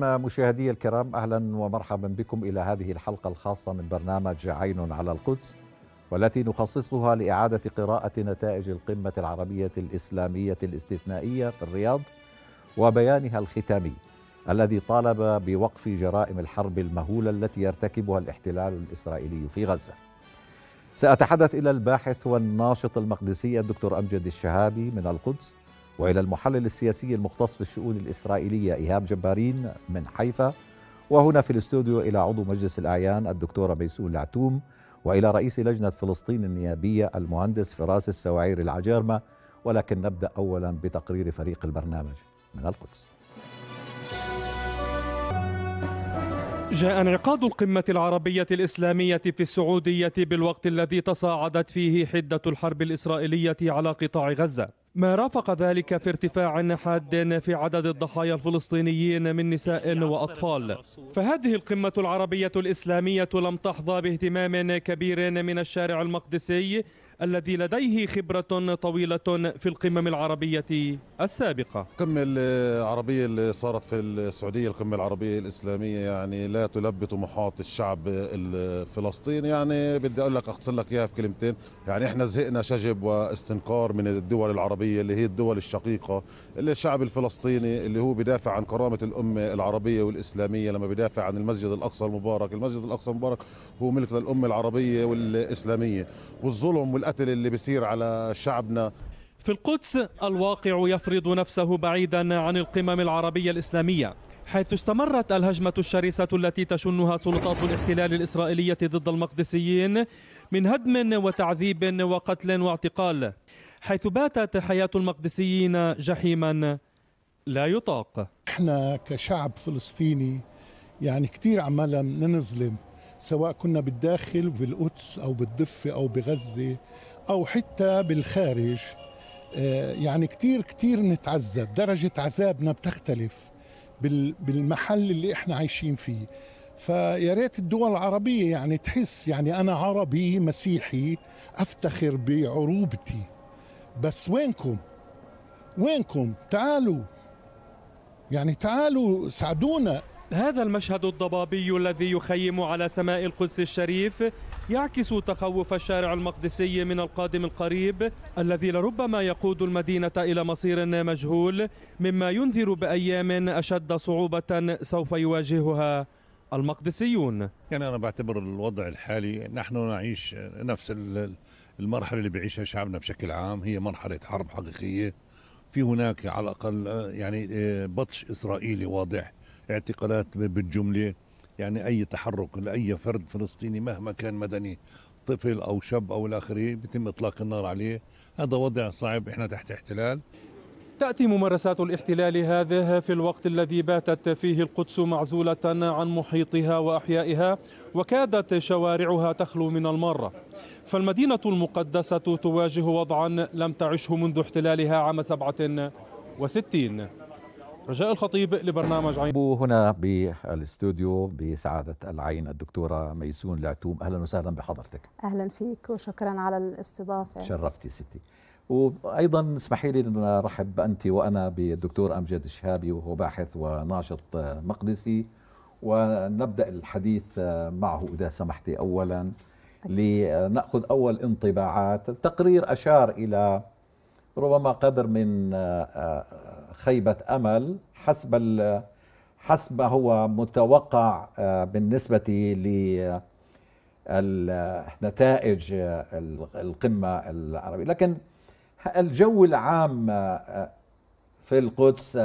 مشاهدي الكرام أهلا ومرحبا بكم إلى هذه الحلقة الخاصة من برنامج عين على القدس والتي نخصصها لإعادة قراءة نتائج القمة العربية الإسلامية الاستثنائية في الرياض وبيانها الختامي الذي طالب بوقف جرائم الحرب المهولة التي يرتكبها الاحتلال الإسرائيلي في غزة سأتحدث إلى الباحث والناشط المقدسي الدكتور أمجد الشهابي من القدس والى المحلل السياسي المختص في الشؤون الاسرائيليه ايهاب جبارين من حيفا وهنا في الاستوديو الى عضو مجلس الاعيان الدكتوره ميسون العتوم والى رئيس لجنه فلسطين النيابيه المهندس فراس السواعير العجارمه ولكن نبدا اولا بتقرير فريق البرنامج من القدس. جاء انعقاد القمة العربية الإسلامية في السعودية بالوقت الذي تصاعدت فيه حدة الحرب الإسرائيلية على قطاع غزة ما رافق ذلك في ارتفاع حاد في عدد الضحايا الفلسطينيين من نساء وأطفال فهذه القمة العربية الإسلامية لم تحظى باهتمام كبير من الشارع المقدسي الذي لديه خبرة طويلة في القمم العربية السابقة القمة العربية اللي صارت في السعودية القمة العربية الإسلامية يعني لا تلبي طموحات الشعب الفلسطيني يعني بدي أقول لك أختصر لك إياها في كلمتين يعني إحنا زهقنا شجب واستنكار من الدول العربية اللي هي الدول الشقيقة اللي الشعب الفلسطيني اللي هو بدافع عن كرامة الأمة العربية والإسلامية لما بدافع عن المسجد الأقصى المبارك المسجد الأقصى المبارك هو ملك للأمة العربية والإسلامية والظلم القتل اللي بيصير على شعبنا في القدس الواقع يفرض نفسه بعيدا عن القمم العربية الإسلامية حيث استمرت الهجمة الشرسة التي تشنها سلطات الاحتلال الإسرائيلية ضد المقدسيين من هدم وتعذيب وقتل واعتقال حيث باتت حياة المقدسيين جحيما لا يطاق احنا كشعب فلسطيني يعني كثير عمالنا ننظلم سواء كنا بالداخل في القدس أو بالضفة أو بغزة أو حتى بالخارج آه، يعني كتير كتير نتعذب درجة عذابنا بتختلف بالمحل اللي احنا عايشين فيه فيا ريت الدول العربية يعني تحس يعني أنا عربي مسيحي أفتخر بعروبتي بس وينكم وينكم تعالوا يعني تعالوا ساعدونا هذا المشهد الضبابي الذي يخيم على سماء القدس الشريف يعكس تخوف الشارع المقدسي من القادم القريب الذي لربما يقود المدينة إلى مصير مجهول مما ينذر بأيام أشد صعوبة سوف يواجهها المقدسيون يعني أنا بعتبر الوضع الحالي نحن نعيش نفس المرحلة اللي بيعيشها شعبنا بشكل عام هي مرحلة حرب حقيقية في هناك على الأقل يعني آه، بطش إسرائيلي واضح اعتقالات بالجمله يعني اي تحرك لاي فرد فلسطيني مهما كان مدني طفل او شاب او الاخر يتم اطلاق النار عليه هذا وضع صعب احنا تحت احتلال تأتي ممارسات الاحتلال هذه في الوقت الذي باتت فيه القدس معزولة عن محيطها وأحيائها وكادت شوارعها تخلو من المارة فالمدينة المقدسة تواجه وضعا لم تعشه منذ احتلالها عام 67 رجاء الخطيب لبرنامج عين هنا بالاستوديو بسعادة العين الدكتورة ميسون العتوم أهلا وسهلا بحضرتك أهلا فيك وشكرا على الاستضافة شرفتي ستي وأيضا اسمحي لي أن أرحب أنت وأنا بالدكتور أمجد الشهابي وهو باحث وناشط مقدسي ونبدأ الحديث معه إذا سمحتي أولا لنأخذ أول انطباعات التقرير أشار إلى ربما قدر من خيبة أمل حسب حسب ما هو متوقع آه، بالنسبة ل آه، نتائج آه، القمة العربية لكن الجو العام في القدس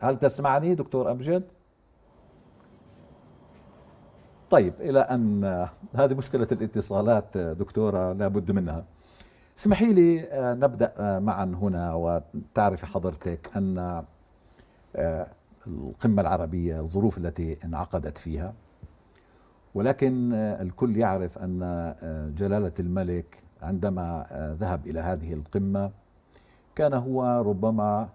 هل تسمعني دكتور أمجد؟ طيب إلى أن هذه مشكلة الاتصالات دكتورة لابد منها اسمحي لي آه، نبدأ آه، معا هنا وتعرف حضرتك أن آه، القمة العربية الظروف التي انعقدت فيها ولكن الكل يعرف أن جلالة الملك عندما ذهب إلى هذه القمة كان هو ربما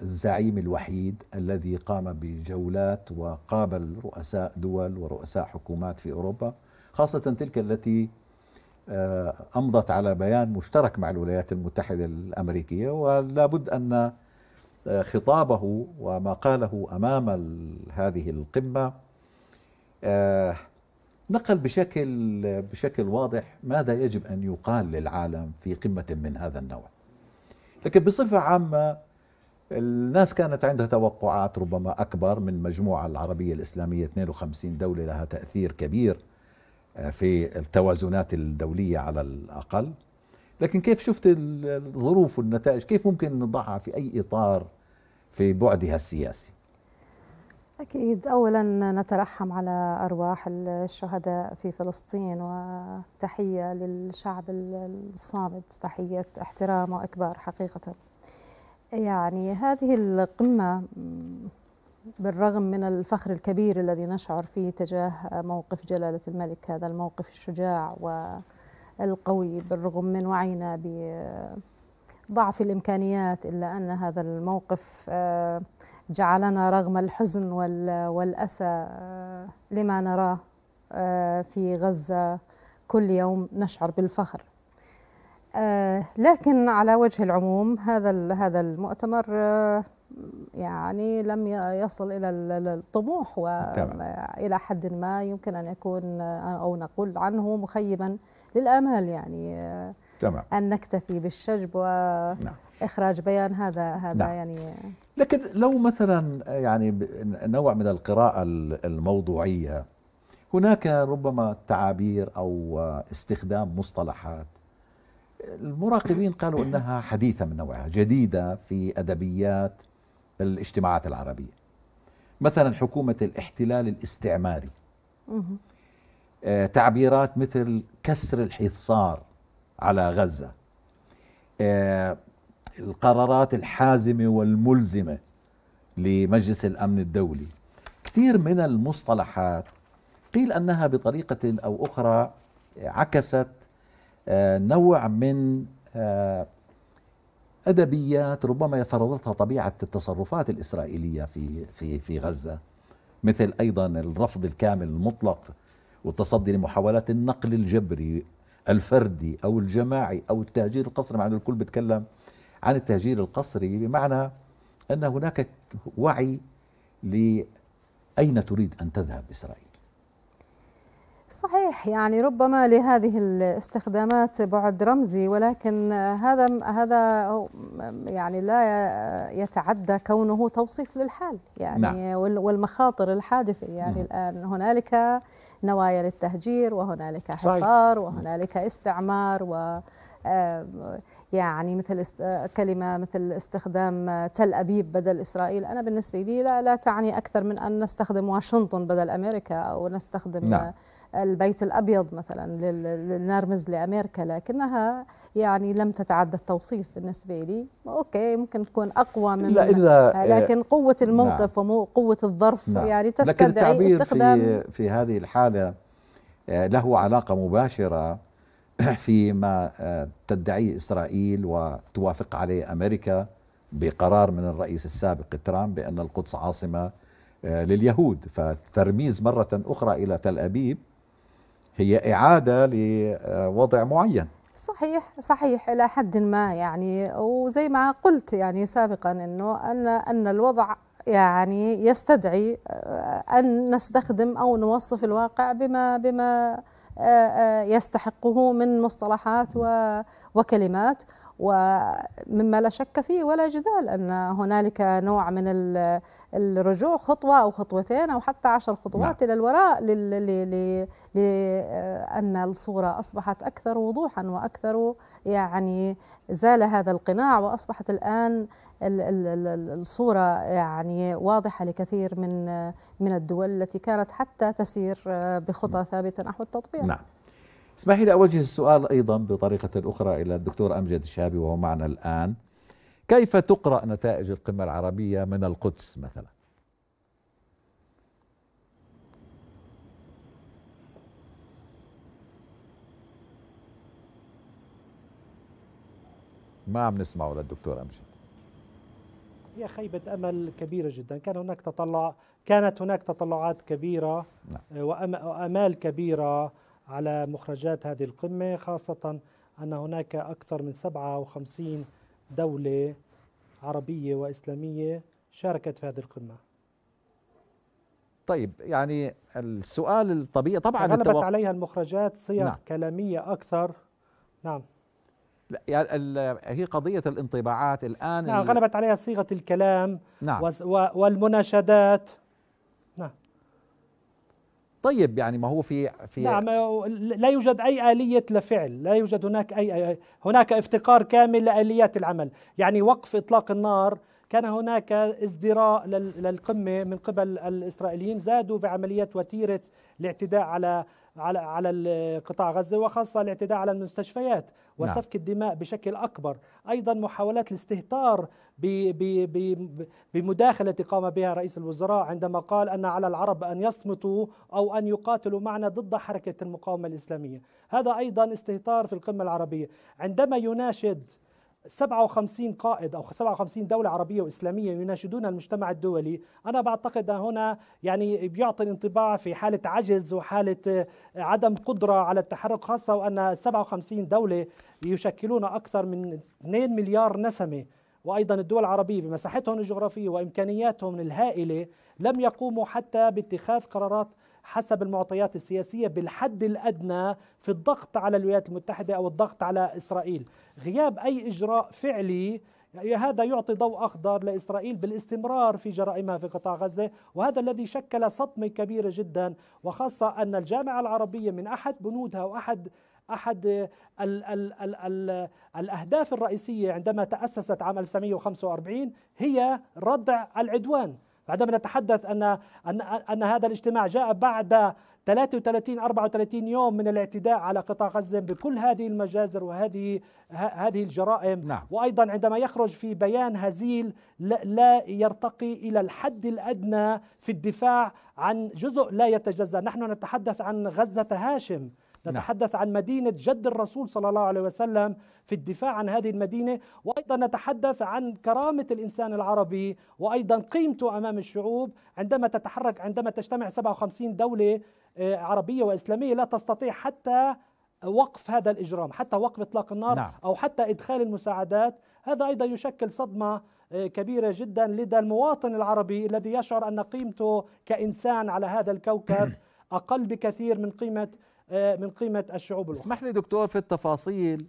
الزعيم الوحيد الذي قام بجولات وقابل رؤساء دول ورؤساء حكومات في أوروبا خاصة تلك التي آه، أمضت على بيان مشترك مع الولايات المتحدة الأمريكية ولا بد أن آه، خطابه وما قاله أمام هذه القمة آه، نقل بشكل بشكل واضح ماذا يجب أن يقال للعالم في قمة من هذا النوع لكن بصفة عامة الناس كانت عندها توقعات ربما أكبر من مجموعة العربية الإسلامية 52 دولة لها تأثير كبير آه، في التوازنات الدولية على الأقل لكن كيف شفت الظروف والنتائج كيف ممكن نضعها في أي إطار في بعدها السياسي أكيد أولا نترحم على أرواح الشهداء في فلسطين وتحية للشعب الصامد تحية احترام وإكبار حقيقة يعني هذه القمة بالرغم من الفخر الكبير الذي نشعر فيه تجاه موقف جلالة الملك هذا الموقف الشجاع والقوي بالرغم من وعينا بضعف الإمكانيات إلا أن هذا الموقف آه، جعلنا رغم الحزن والأسى آه، لما نراه آه، في غزة كل يوم نشعر بالفخر لكن على وجه العموم هذا هذا المؤتمر يعني لم يصل الى الطموح والى حد ما يمكن ان يكون او نقول عنه مخيبا للامال يعني تمام ان نكتفي بالشجب واخراج نعم. بيان هذا هذا نعم. يعني لكن لو مثلا يعني نوع من القراءه الموضوعيه هناك ربما تعابير او استخدام مصطلحات المراقبين قالوا انها حديثه من نوعها جديده في ادبيات الاجتماعات العربية مثلا حكومة الاحتلال الاستعماري آه تعبيرات مثل كسر الحصار على غزة آه القرارات الحازمة والملزمة لمجلس الأمن الدولي كثير من المصطلحات قيل أنها بطريقة أو أخرى عكست آه نوع من آه، ادبيات ربما فرضتها طبيعه التصرفات الاسرائيليه في في في غزه مثل ايضا الرفض الكامل المطلق والتصدي لمحاولات النقل الجبري الفردي او الجماعي او التهجير القسري مع انه الكل بيتكلم عن التهجير القسري بمعنى ان هناك وعي لاين تريد ان تذهب اسرائيل صحيح يعني ربما لهذه الاستخدامات بعد رمزي ولكن هذا هذا يعني لا يتعدى كونه توصيف للحال يعني نعم. والمخاطر الحادثه يعني مم. الان هنالك نوايا للتهجير وهنالك حصار وهنالك استعمار و يعني مثل كلمه مثل استخدام تل ابيب بدل اسرائيل انا بالنسبه لي لا, لا تعني اكثر من ان نستخدم واشنطن بدل امريكا او نستخدم نعم. البيت الأبيض مثلا لنرمز لأمريكا لكنها يعني لم تتعدى التوصيف بالنسبة لي أوكي ممكن تكون أقوى من لا لكن إيه، قوة الموقف نعم وقوة الظرف نعم يعني تستدعي لكن التعبير استخدام في, في هذه الحالة آه، له علاقة مباشرة آه، فيما آه، تدعي إسرائيل وتوافق عليه أمريكا بقرار من الرئيس السابق ترامب بأن القدس عاصمة لليهود فترميز مرة أخرى إلى تل أبيب هي إعادة لوضع معين صحيح صحيح إلى حد ما يعني وزي ما قلت يعني سابقا أنه أن أن الوضع يعني يستدعي آه، أن نستخدم أو نوصف الواقع بما بما آه، آه، يستحقه من مصطلحات وكلمات ومما لا شك فيه ولا جدال أن هنالك نوع من الرجوع خطوة أو خطوتين أو حتى عشر خطوات نعم. إلى الوراء لأن الصورة أصبحت أكثر وضوحا وأكثر يعني زال هذا القناع وأصبحت الآن الصورة يعني واضحة لكثير من من الدول التي كانت حتى تسير بخطى نعم. ثابتة نحو التطبيع نعم. اسمحي لي أوجه السؤال أيضا بطريقة أخرى إلى الدكتور أمجد الشابي وهو معنا الآن كيف تقرأ نتائج القمة العربية من القدس مثلا ما عم نسمعه للدكتور أمجد هي خيبة أمل كبيرة جدا كان هناك تطلع كانت هناك تطلعات كبيرة نعم. وأمال كبيرة على مخرجات هذه القمة خاصة أن هناك أكثر من 57 دولة عربية وإسلامية شاركت في هذه القمة طيب يعني السؤال الطبيعي طبعا غلبت التوق... عليها المخرجات صيغ نعم. كلامية أكثر نعم لا يعني هي قضية الانطباعات الآن نعم غلبت عليها صيغة الكلام نعم. والمناشدات طيب يعني ما هو في في نعم لا يوجد اي اليه لفعل، لا يوجد هناك اي هناك افتقار كامل لاليات العمل، يعني وقف اطلاق النار كان هناك ازدراء للقمه من قبل الاسرائيليين زادوا بعمليه وتيره الاعتداء على على على قطاع غزه وخاصه الاعتداء على المستشفيات وسفك نعم. الدماء بشكل اكبر، ايضا محاولات الاستهتار بمداخله قام بها رئيس الوزراء عندما قال ان على العرب ان يصمتوا او ان يقاتلوا معنا ضد حركه المقاومه الاسلاميه، هذا ايضا استهتار في القمه العربيه، عندما يناشد 57 قائد او 57 دوله عربيه واسلاميه يناشدون المجتمع الدولي، انا بعتقد هنا يعني بيعطي الانطباع في حاله عجز وحاله آه، عدم قدره على التحرك خاصه وان 57 دوله يشكلون اكثر من 2 مليار نسمه وايضا الدول العربيه بمساحتهم الجغرافيه وامكانياتهم الهائله لم يقوموا حتى باتخاذ قرارات حسب المعطيات السياسية بالحد الأدنى في الضغط على الولايات المتحدة أو الضغط على إسرائيل غياب أي إجراء فعلي يعني هذا يعطي ضوء اخضر لاسرائيل بالاستمرار في جرائمها في قطاع غزه، وهذا الذي شكل صدمه كبيره جدا، وخاصه ان الجامعه العربيه من احد بنودها واحد احد الـ الـ الـ الـ الاهداف الرئيسيه عندما تاسست عام 1945 هي ردع العدوان. عندما نتحدث أن, أن, أن هذا الاجتماع جاء بعد 33 34 يوم من الاعتداء على قطاع غزه بكل هذه المجازر وهذه هذه الجرائم نعم. وايضا عندما يخرج في بيان هزيل لا, لا يرتقي الى الحد الادنى في الدفاع عن جزء لا يتجزا نحن نتحدث عن غزه هاشم نعم. نتحدث عن مدينة جد الرسول صلى الله عليه وسلم في الدفاع عن هذه المدينة وأيضا نتحدث عن كرامة الإنسان العربي وأيضا قيمته أمام الشعوب عندما تتحرك عندما تجتمع 57 دولة آه، عربية وإسلامية لا تستطيع حتى وقف هذا الإجرام حتى وقف إطلاق النار نعم. أو حتى إدخال المساعدات هذا أيضا يشكل صدمة آه، كبيرة جدا لدى المواطن العربي الذي يشعر أن قيمته كإنسان على هذا الكوكب أقل بكثير من قيمة آه، من قيمه الشعوب الاخرى اسمح لي دكتور في التفاصيل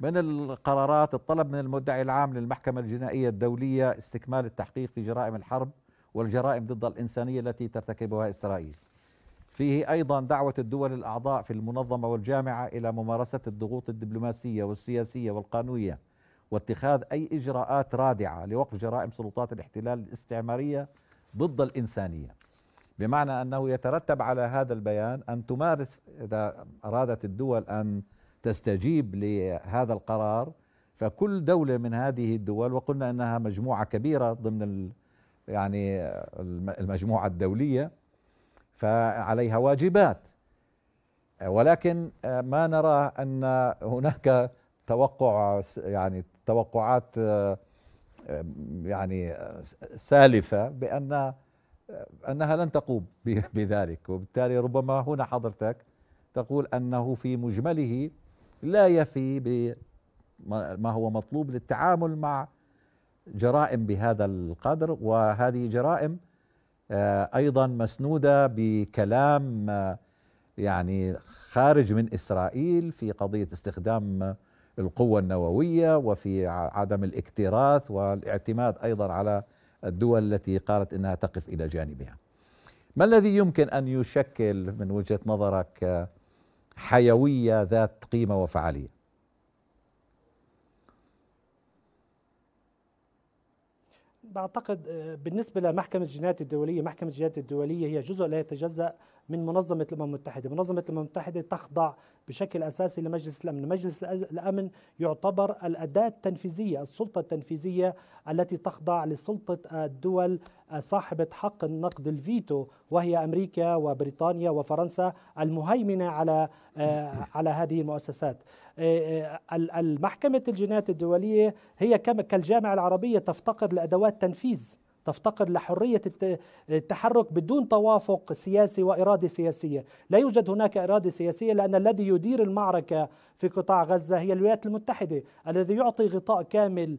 من القرارات الطلب من المدعي العام للمحكمه الجنائيه الدوليه استكمال التحقيق في جرائم الحرب والجرائم ضد الانسانيه التي ترتكبها اسرائيل فيه ايضا دعوه الدول الاعضاء في المنظمه والجامعه الى ممارسه الضغوط الدبلوماسيه والسياسيه والقانونيه واتخاذ اي اجراءات رادعه لوقف جرائم سلطات الاحتلال الاستعماريه ضد الانسانيه بمعنى انه يترتب على هذا البيان ان تمارس اذا ارادت الدول ان تستجيب لهذا القرار فكل دولة من هذه الدول وقلنا انها مجموعة كبيرة ضمن يعني المجموعة الدولية فعليها واجبات ولكن ما نرى ان هناك توقع يعني توقعات يعني سالفة بأن أنها لن تقوم بذلك وبالتالي ربما هنا حضرتك تقول أنه في مجمله لا يفي ما هو مطلوب للتعامل مع جرائم بهذا القدر وهذه جرائم آه، ايضا مسنوده بكلام آه، يعني خارج من اسرائيل في قضيه استخدام القوه النوويه وفي عدم الاكتراث والاعتماد ايضا على الدول التي قالت انها تقف الى جانبها. ما الذي يمكن ان يشكل من وجهه نظرك حيويه ذات قيمه وفعاليه؟ بعتقد آه، بالنسبة لمحكمة الجنايات الدولية محكمة الجنايات الدولية هي جزء لا يتجزأ من منظمه الامم المتحده، منظمه الامم المتحده تخضع بشكل اساسي لمجلس الامن، مجلس الامن يعتبر الاداه التنفيذيه، السلطه التنفيذيه التي تخضع لسلطه الدول صاحبه حق النقد الفيتو وهي امريكا وبريطانيا وفرنسا المهيمنه على آه، على هذه المؤسسات. آه، آه، المحكمه الجنايات الدوليه هي كالجامعه العربيه تفتقر لادوات تنفيذ تفتقر لحرية التحرك بدون توافق سياسي وإرادة سياسية لا يوجد هناك إرادة سياسية لأن الذي يدير المعركة في قطاع غزة هي الولايات المتحدة الذي يعطي غطاء كامل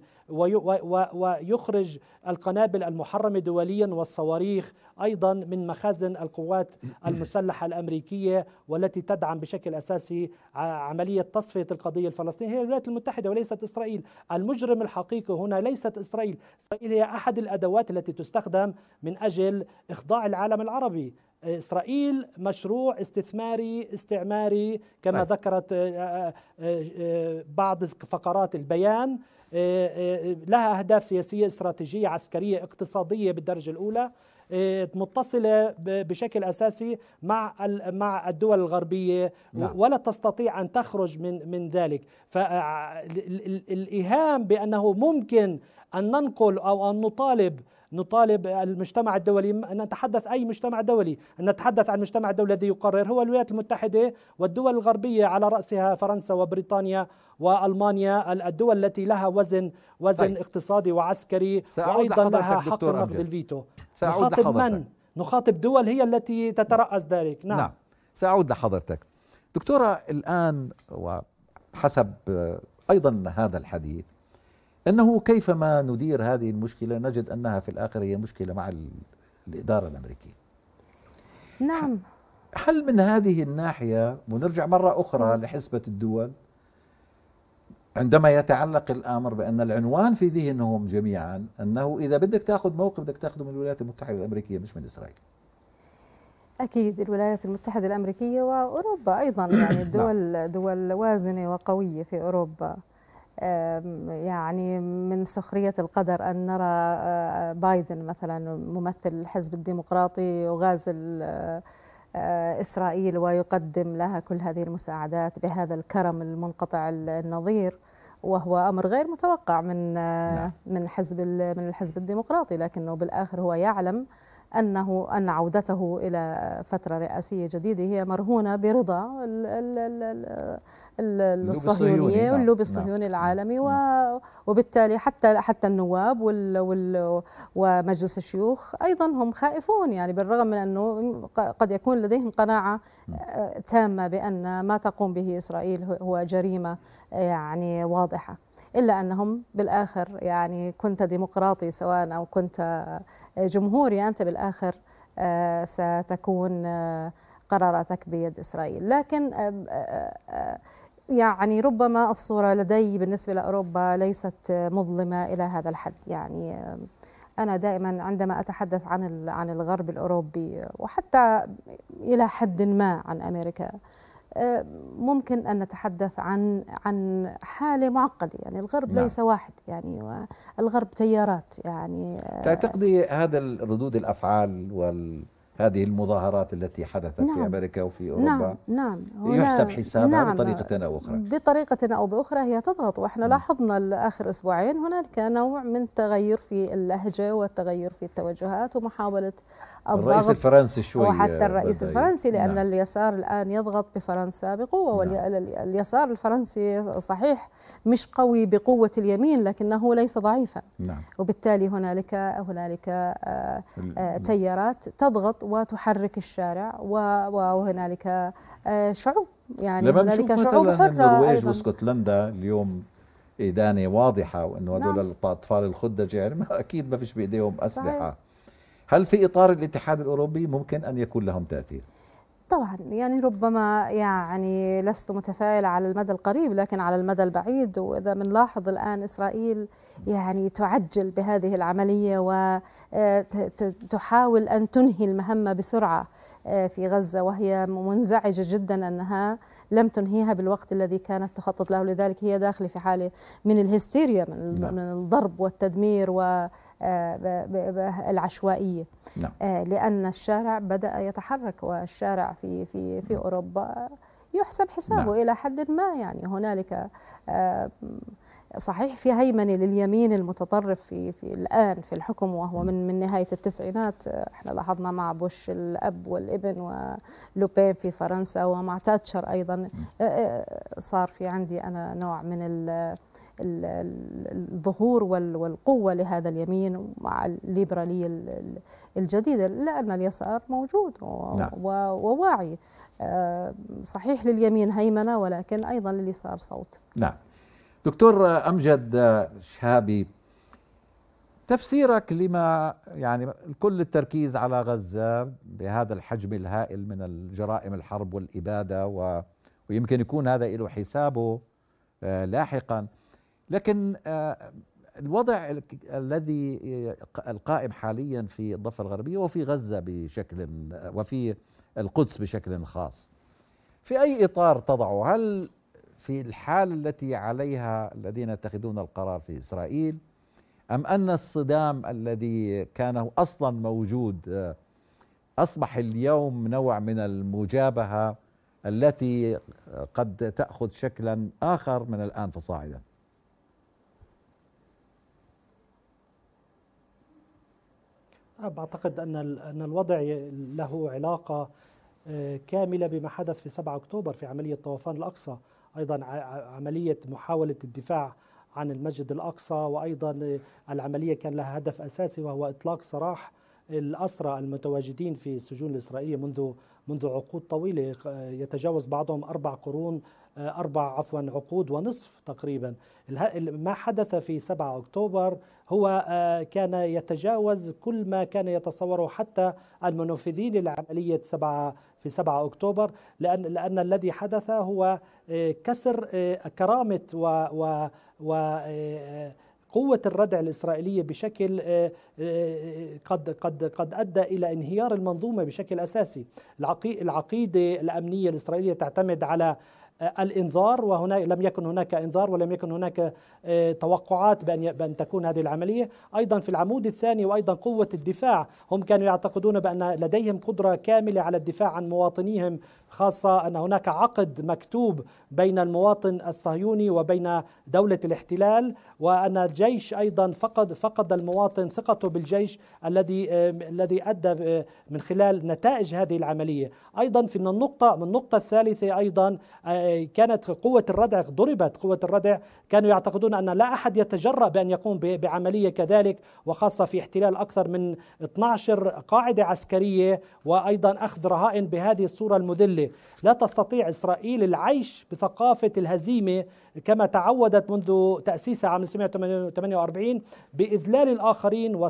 ويخرج القنابل المحرمة دوليا والصواريخ أيضا من مخازن القوات المسلحة الأمريكية والتي تدعم بشكل أساسي عملية تصفية القضية الفلسطينية هي الولايات المتحدة وليست إسرائيل المجرم الحقيقي هنا ليست إسرائيل إسرائيل هي أحد الأدوات التي تستخدم من أجل إخضاع العالم العربي اسرائيل مشروع استثماري استعماري كما طيب. ذكرت آه، آه، آه، بعض فقرات البيان إيه، إيه، لها أهداف سياسية استراتيجية عسكرية اقتصادية بالدرجة الأولى إيه، متصلة بشكل أساسي مع مع الدول الغربية نعم. ولا تستطيع أن تخرج من من ذلك فالإيهام بأنه ممكن أن ننقل أو أن نطالب نطالب المجتمع الدولي أن نتحدث أي مجتمع دولي أن نتحدث عن المجتمع الدولي الذي يقرر هو الولايات المتحدة والدول الغربية على رأسها فرنسا وبريطانيا والمانيا الدول التي لها وزن وزن طيب. اقتصادي وعسكري وايضا لها حق نقد الفيتو سأعود نخاطب من نخاطب دول هي التي تترأس ذلك نعم, نعم. سأعود لحضرتك دكتورة الآن وحسب آه، أيضا هذا الحديث أنه كيفما ندير هذه المشكلة نجد أنها في الآخر هي مشكلة مع الإدارة الأمريكية نعم هل من هذه الناحية ونرجع مرة أخرى نعم. لحسبة الدول عندما يتعلق الامر بان العنوان في ذهنهم جميعا انه اذا بدك تاخذ موقف بدك تاخذه من الولايات المتحده الامريكيه مش من اسرائيل. اكيد الولايات المتحده الامريكيه واوروبا ايضا يعني الدول نعم. دول وازنه وقويه في اوروبا. يعني من سخرية القدر أن نرى آه، بايدن مثلا ممثل الحزب الديمقراطي يغازل آه، آه، إسرائيل ويقدم لها كل هذه المساعدات بهذا الكرم المنقطع النظير وهو امر غير متوقع من نعم. من حزب من الحزب الديمقراطي لكنه بالاخر هو يعلم أنه أن عودته إلى فترة رئاسية جديدة هي مرهونة برضا الصهيونية واللوبي الصهيوني نعم، نعم، نعم، العالمي وبالتالي حتى حتى النواب ومجلس الشيوخ أيضا هم خائفون يعني بالرغم من أنه قد يكون لديهم قناعة آه، تامة بأن ما تقوم به إسرائيل هو جريمة يعني واضحة إلا أنهم بالآخر يعني كنت ديمقراطي سواء أو كنت آه، جمهوري أنت بالآخر آه، ستكون آه، قراراتك بيد إسرائيل لكن يعني ربما الصورة لدي بالنسبة لأوروبا ليست مظلمة إلى هذا الحد يعني أنا دائما عندما أتحدث عن عن الغرب الأوروبي وحتى إلى حد ما عن أمريكا ممكن ان نتحدث عن عن حاله معقده يعني الغرب نعم. ليس واحد يعني الغرب تيارات يعني تعتقدي هذا ردود الافعال وال هذه المظاهرات التي حدثت نعم في امريكا وفي نعم، اوروبا نعم نعم يحسب حسابها نعم بطريقه او اخرى بطريقه او باخرى هي تضغط واحنا م. نعم. لاحظنا اخر اسبوعين هنالك نوع من تغير في اللهجه والتغير في التوجهات ومحاوله الضغط الرئيس الفرنسي شوي وحتى الرئيس الفرنسي لان نعم. اليسار الان يضغط بفرنسا بقوه نعم. واليسار الفرنسي صحيح مش قوي بقوه اليمين لكنه ليس ضعيفا نعم. وبالتالي هنالك هنالك آه، آه، تيارات تضغط وتحرك الشارع وهنالك آه، شعوب يعني هنالك شعوب حره النرويج واسكتلندا اليوم إدانة واضحة وأنه هذول نعم. الأطفال الخدج يعني ما أكيد ما فيش بإيديهم أسلحة صحيح. هل في إطار الاتحاد الأوروبي ممكن أن يكون لهم تأثير؟ طبعا يعني ربما يعني لست متفائلة على المدى القريب لكن على المدى البعيد وإذا بنلاحظ الآن إسرائيل يعني تعجل بهذه العملية وتحاول آه، أن تنهي المهمة بسرعة آه، في غزة وهي منزعجة جدا أنها لم تنهيها بالوقت الذي كانت تخطط له لذلك هي داخلة في حالة من الهستيريا من, نعم. من الضرب والتدمير والعشوائية آه، نعم. آه، لأن الشارع بدأ يتحرك والشارع في, في, في نعم. أوروبا يحسب حسابه لا. نعم. إلى حد ما يعني هنالك صحيح في هيمنة لليمين المتطرف في, في الآن في الحكم وهو من, من نهاية التسعينات احنا لاحظنا مع بوش الأب والابن ولوبين في فرنسا ومع تاتشر أيضا آه، آه، صار في عندي أنا نوع من ال الظهور والقوة لهذا اليمين مع الليبرالية الجديدة لأن اليسار موجود نعم. وواعي آه، صحيح لليمين هيمنة ولكن أيضا لليسار صوت نعم دكتور امجد شهابي تفسيرك لما يعني كل التركيز على غزه بهذا الحجم الهائل من الجرائم الحرب والاباده و ويمكن يكون هذا له حسابه آه، لاحقا لكن آه، الوضع الذي آه، القائم حاليا في الضفه الغربيه وفي غزه بشكل وفي القدس بشكل خاص في اي اطار تضعه هل في الحالة التي عليها الذين يتخذون القرار في إسرائيل أم أن الصدام الذي كان أصلا موجود آه، أصبح اليوم نوع من المجابهة التي قد تأخذ شكلا آخر من الآن فصاعدا أعتقد آه، أن أن الوضع له علاقة آه، كاملة بما حدث في 7 أكتوبر في عملية طوفان الأقصى ايضا عمليه محاوله الدفاع عن المسجد الاقصى وايضا العمليه كان لها هدف اساسي وهو اطلاق سراح الأسرى المتواجدين في السجون الإسرائيلية منذ منذ عقود طويلة يتجاوز بعضهم أربع قرون آه، أربع عفوا عقود ونصف تقريبا ما حدث في 7 أكتوبر هو آه، كان يتجاوز كل ما كان يتصوره حتى المنفذين لعملية 7 في 7 أكتوبر لأن, لأن الذي حدث هو آه، كسر كرامة و, و, و قوة الردع الإسرائيلية بشكل قد قد قد أدى إلى انهيار المنظومة بشكل أساسي العقيدة الأمنية الإسرائيلية تعتمد على الانذار وهناك لم يكن هناك انذار ولم يكن هناك آه، توقعات بان بان تكون هذه العمليه، ايضا في العمود الثاني وايضا قوه الدفاع، هم كانوا يعتقدون بان لديهم قدره كامله على الدفاع عن مواطنيهم خاصة أن هناك عقد مكتوب بين المواطن الصهيوني وبين دولة الاحتلال وأن الجيش أيضا فقد فقد المواطن ثقته بالجيش الذي آه، الذي أدى آه، من خلال نتائج هذه العملية أيضا في النقطة من النقطة الثالثة أيضا كانت قوة الردع ضربت قوة الردع كانوا يعتقدون أن لا أحد يتجرأ بأن يقوم بعملية كذلك وخاصة في احتلال أكثر من 12 قاعدة عسكرية وأيضا أخذ رهائن بهذه الصورة المذلة لا تستطيع إسرائيل العيش بثقافة الهزيمة كما تعودت منذ تأسيسها عام 1948 بإذلال الآخرين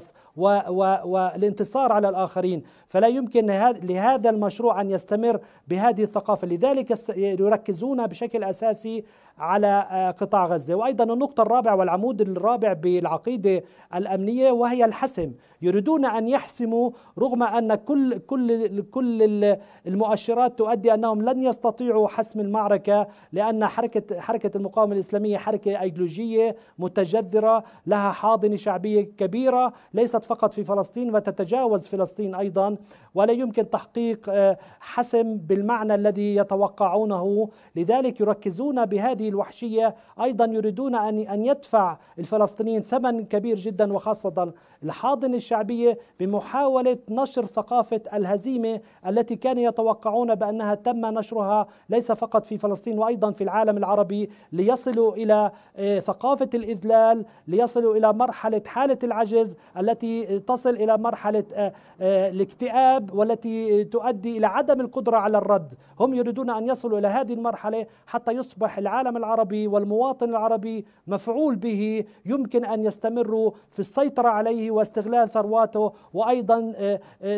والانتصار على الآخرين فلا يمكن لهذا المشروع أن يستمر بهذه الثقافة لذلك يركزون بشكل أساسي على آه، قطاع غزة وأيضا النقطة الرابعة والعمود الرابع بالعقيدة الأمنية وهي الحسم يريدون أن يحسموا رغم أن كل, كل, كل المؤشرات تؤدي أنهم لن يستطيعوا حسم المعركة لأن حركة, حركة المقاومة المقاومة الإسلامية حركة أيديولوجية متجذرة لها حاضنة شعبية كبيرة ليست فقط في فلسطين وتتجاوز فلسطين أيضا ولا يمكن تحقيق آه، حسم بالمعنى الذي يتوقعونه لذلك يركزون بهذه الوحشية أيضا يريدون أن يدفع الفلسطينيين ثمن كبير جدا وخاصة الحاضنة الشعبية بمحاولة نشر ثقافة الهزيمة التي كانوا يتوقعون بأنها تم نشرها ليس فقط في فلسطين وأيضا في العالم العربي ليصلوا إلى آه، ثقافة الإذلال ليصلوا إلى مرحلة حالة العجز التي تصل إلى مرحلة آه، آه، الاكتئاب والتي تؤدي إلى عدم القدرة على الرد هم يريدون أن يصلوا إلى هذه المرحلة حتى يصبح العالم العربي والمواطن العربي مفعول به يمكن أن يستمروا في السيطرة عليه واستغلال ثرواته وأيضا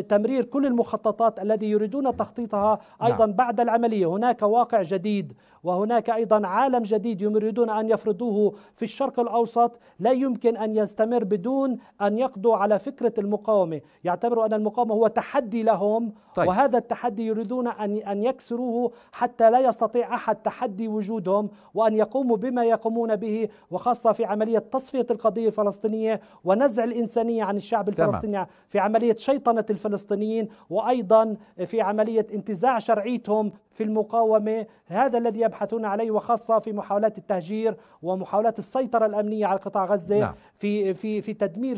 تمرير كل المخططات التي يريدون تخطيطها أيضا نعم. بعد العملية هناك واقع جديد وهناك أيضا عالم جديد يريدون أن يفرضوه في الشرق الأوسط لا يمكن أن يستمر بدون أن يقضوا على فكرة المقاومة يعتبروا أن المقاومة هو تحدي لهم طيب. وهذا التحدي يريدون أن أن يكسروه حتى لا يستطيع أحد تحدي وجودهم وأن يقوموا بما يقومون به وخاصة في عملية تصفية القضية الفلسطينية ونزع الإنسانية عن الشعب الفلسطيني تمام. في عملية شيطنة الفلسطينيين وأيضا في عملية انتزاع شرعيتهم في المقاومة هذا الذي يبحثون عليه وخاصة في محاولات التهجير ومحاولات السيطرة الأمنية على قطاع غزة نعم. في في في تدمير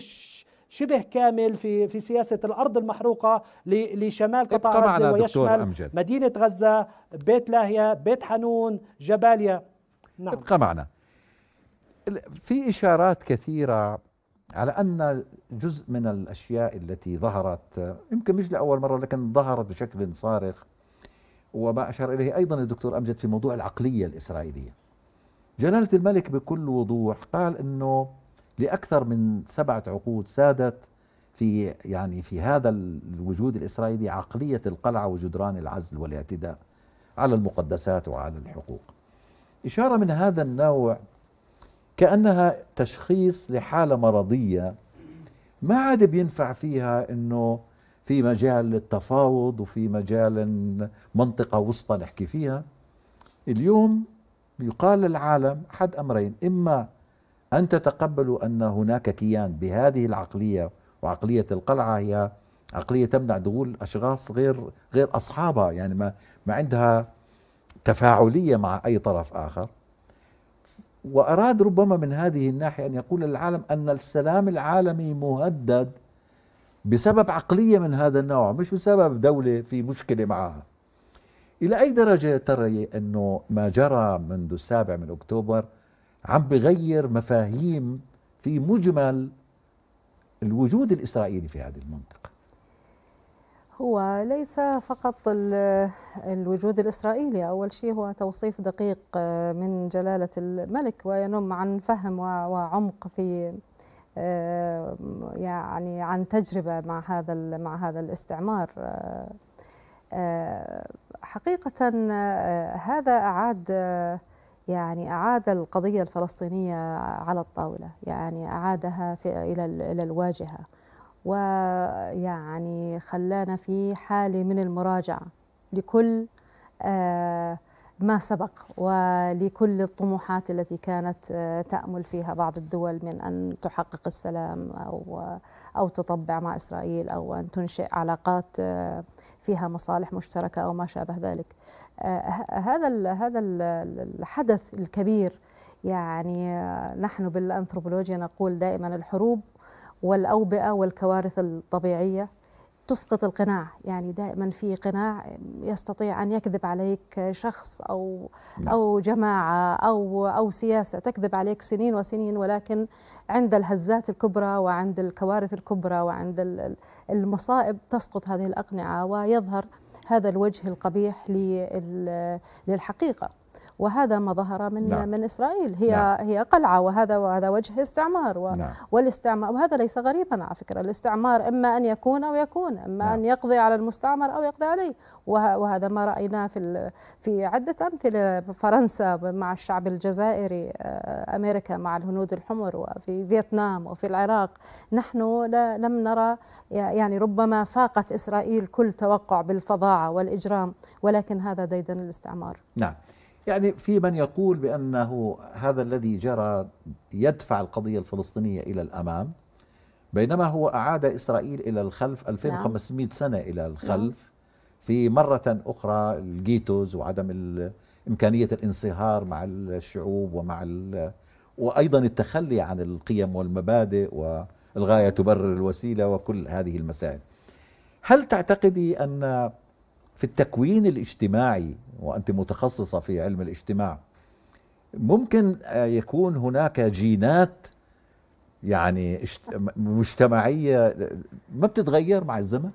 شبه كامل في في سياسه الارض المحروقه لشمال قطاع غزه ويشمل أمجد. مدينه غزه بيت لاهيا بيت حنون جباليا نعم ابقى معنا في اشارات كثيره على ان جزء من الاشياء التي ظهرت يمكن مش لاول مره لكن ظهرت بشكل صارخ وما اشار اليه ايضا الدكتور امجد في موضوع العقليه الاسرائيليه. جلاله الملك بكل وضوح قال انه لأكثر من سبعة عقود سادت في يعني في هذا الوجود الإسرائيلي عقلية القلعة وجدران العزل والاعتداء على المقدسات وعلى الحقوق إشارة من هذا النوع كأنها تشخيص لحالة مرضية ما عاد بينفع فيها انه في مجال للتفاوض وفي مجال منطقة وسطى نحكي فيها اليوم يقال للعالم حد أمرين إما أن تتقبلوا أن هناك كيان بهذه العقلية وعقلية القلعة هي عقلية تمنع دخول أشخاص غير غير أصحابها يعني ما ما عندها تفاعلية مع أي طرف آخر وأراد ربما من هذه الناحية أن يقول للعالم أن السلام العالمي مهدد بسبب عقلية من هذا النوع مش بسبب دولة في مشكلة معها إلى أي درجة ترى أنه ما جرى منذ السابع من أكتوبر عم بغير مفاهيم في مجمل الوجود الإسرائيلي في هذه المنطقة هو ليس فقط الوجود الإسرائيلي أول شيء هو توصيف دقيق آه، من جلالة الملك وينم عن فهم وعمق في آه، يعني عن تجربة مع هذا مع هذا الاستعمار آه، حقيقة هذا أعاد يعني أعاد القضية الفلسطينية على الطاولة يعني أعادها في إلى إلى الواجهة ويعني خلانا في حالة من المراجعة لكل آه، ما سبق ولكل الطموحات التي كانت آه، تأمل فيها بعض الدول من أن تحقق السلام أو أو تطبع مع إسرائيل أو أن تنشئ علاقات آه، فيها مصالح مشتركة أو ما شابه ذلك آه، هذا هذا الحدث الكبير يعني آه، نحن بالانثروبولوجيا نقول دائما الحروب والاوبئه والكوارث الطبيعيه تسقط القناع يعني دائما في قناع يستطيع ان يكذب عليك شخص او نعم. او جماعه او او سياسه تكذب عليك سنين وسنين ولكن عند الهزات الكبرى وعند الكوارث الكبرى وعند المصائب تسقط هذه الاقنعه ويظهر هذا الوجه القبيح للحقيقة وهذا ما ظهر من نعم. من اسرائيل هي نعم. هي قلعه وهذا وهذا وجه استعمار و نعم. والاستعمار وهذا ليس غريبا على فكره الاستعمار اما ان يكون او يكون اما نعم. ان يقضي على المستعمر او يقضي عليه وهذا ما رايناه في في عده امثله فرنسا مع الشعب الجزائري آه، امريكا مع الهنود الحمر وفي فيتنام وفي العراق نحن لا لم نرى يعني ربما فاقت اسرائيل كل توقع بالفظاعه والاجرام ولكن هذا ديدن الاستعمار نعم يعني في من يقول بأنه هذا الذي جرى يدفع القضية الفلسطينية إلى الأمام بينما هو أعاد إسرائيل إلى الخلف 2500 نعم. سنة إلى نعم. الخلف في مرة أخرى الجيتوز وعدم إمكانية الانصهار مع الشعوب ومع وأيضا التخلي عن القيم والمبادئ والغاية تبرر الوسيلة وكل هذه المسائل هل تعتقدي أن في التكوين الاجتماعي وانت متخصصه في علم الاجتماع ممكن آه، يكون هناك جينات يعني مجتمعيه آه، ما بتتغير مع الزمن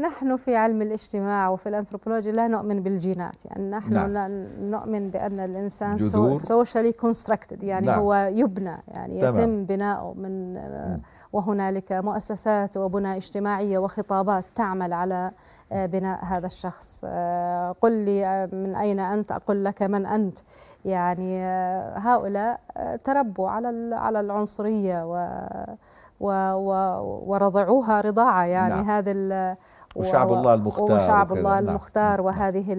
نحن في علم الاجتماع وفي الانثروبولوجيا لا نؤمن بالجينات يعني نحن نعم. نؤمن بان الانسان سوشيالي كونستركتد يعني نعم. هو يبنى يعني تمام. يتم بناؤه من آه، وهنالك مؤسسات وبنى اجتماعيه وخطابات تعمل على آه، بناء هذا الشخص آه، قل لي من اين انت اقول لك من انت يعني هؤلاء تربوا على على العنصريه و و و ورضعوها رضاعه يعني نعم. هذا وشعب الله المختار وشعب الله نعم. المختار نعم. وهذه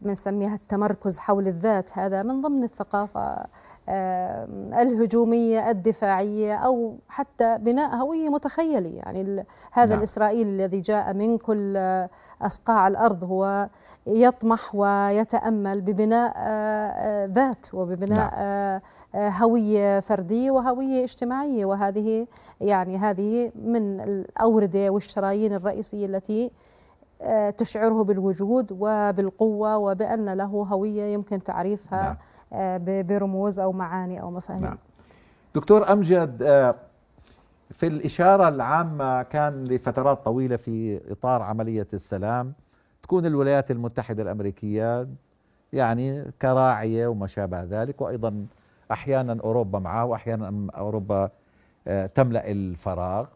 بنسميها التمركز حول الذات هذا من ضمن الثقافه الهجومية الدفاعية أو حتى بناء هوية متخيلة يعني هذا نعم. الإسرائيل الذي جاء من كل أصقاع الأرض هو يطمح ويتأمل ببناء آه، آه، ذات وببناء نعم. آه، هوية فردية وهوية اجتماعية وهذه يعني هذه من الأوردة والشرايين الرئيسية التي تشعره بالوجود وبالقوة وبأن له هوية يمكن تعريفها نعم. برموز او معاني او مفاهيم نعم. دكتور امجد آه، في الاشاره العامه كان لفترات طويله في اطار عمليه السلام تكون الولايات المتحده الامريكيه يعني كراعيه وما شابه ذلك وايضا احيانا اوروبا معه واحيانا اوروبا آه، تملا الفراغ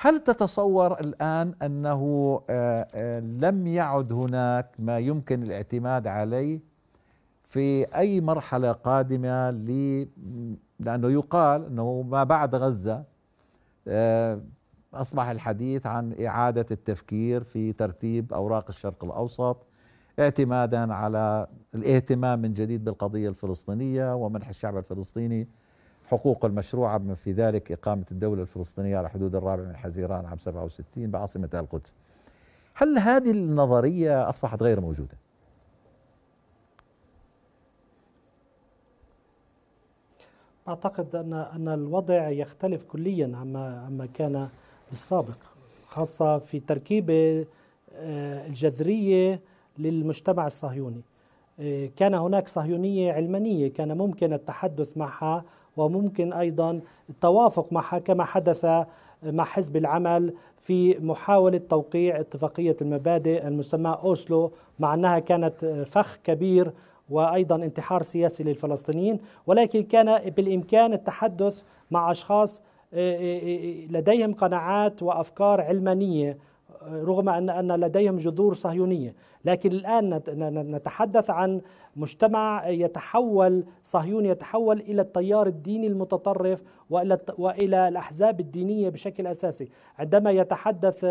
هل تتصور الان انه آه، لم يعد هناك ما يمكن الاعتماد عليه في أي مرحلة قادمة ل لأنه يقال أنه ما بعد غزة آه، أصبح الحديث عن إعادة التفكير في ترتيب أوراق الشرق الأوسط اعتمادا على الاهتمام من جديد بالقضية الفلسطينية ومنح الشعب الفلسطيني حقوق المشروعة بما في ذلك إقامة الدولة الفلسطينية على حدود الرابع من حزيران عام 67 بعاصمتها القدس هل هذه النظرية أصبحت غير موجودة؟ اعتقد ان ان الوضع يختلف كليا عما عما كان بالسابق خاصه في تركيبه آه، الجذريه للمجتمع الصهيوني آه، كان هناك صهيونيه علمانيه كان ممكن التحدث معها وممكن ايضا التوافق معها كما حدث مع حزب العمل في محاولة توقيع اتفاقية المبادئ المسماه أوسلو مع أنها كانت فخ كبير وايضا انتحار سياسي للفلسطينيين ولكن كان بالامكان التحدث مع اشخاص آه، آه، آه، لديهم قناعات وافكار علمانيه رغم ان ان لديهم جذور صهيونيه، لكن الان نتحدث عن مجتمع يتحول صهيون يتحول الى التيار الديني المتطرف والى والى الاحزاب الدينيه بشكل اساسي، عندما يتحدث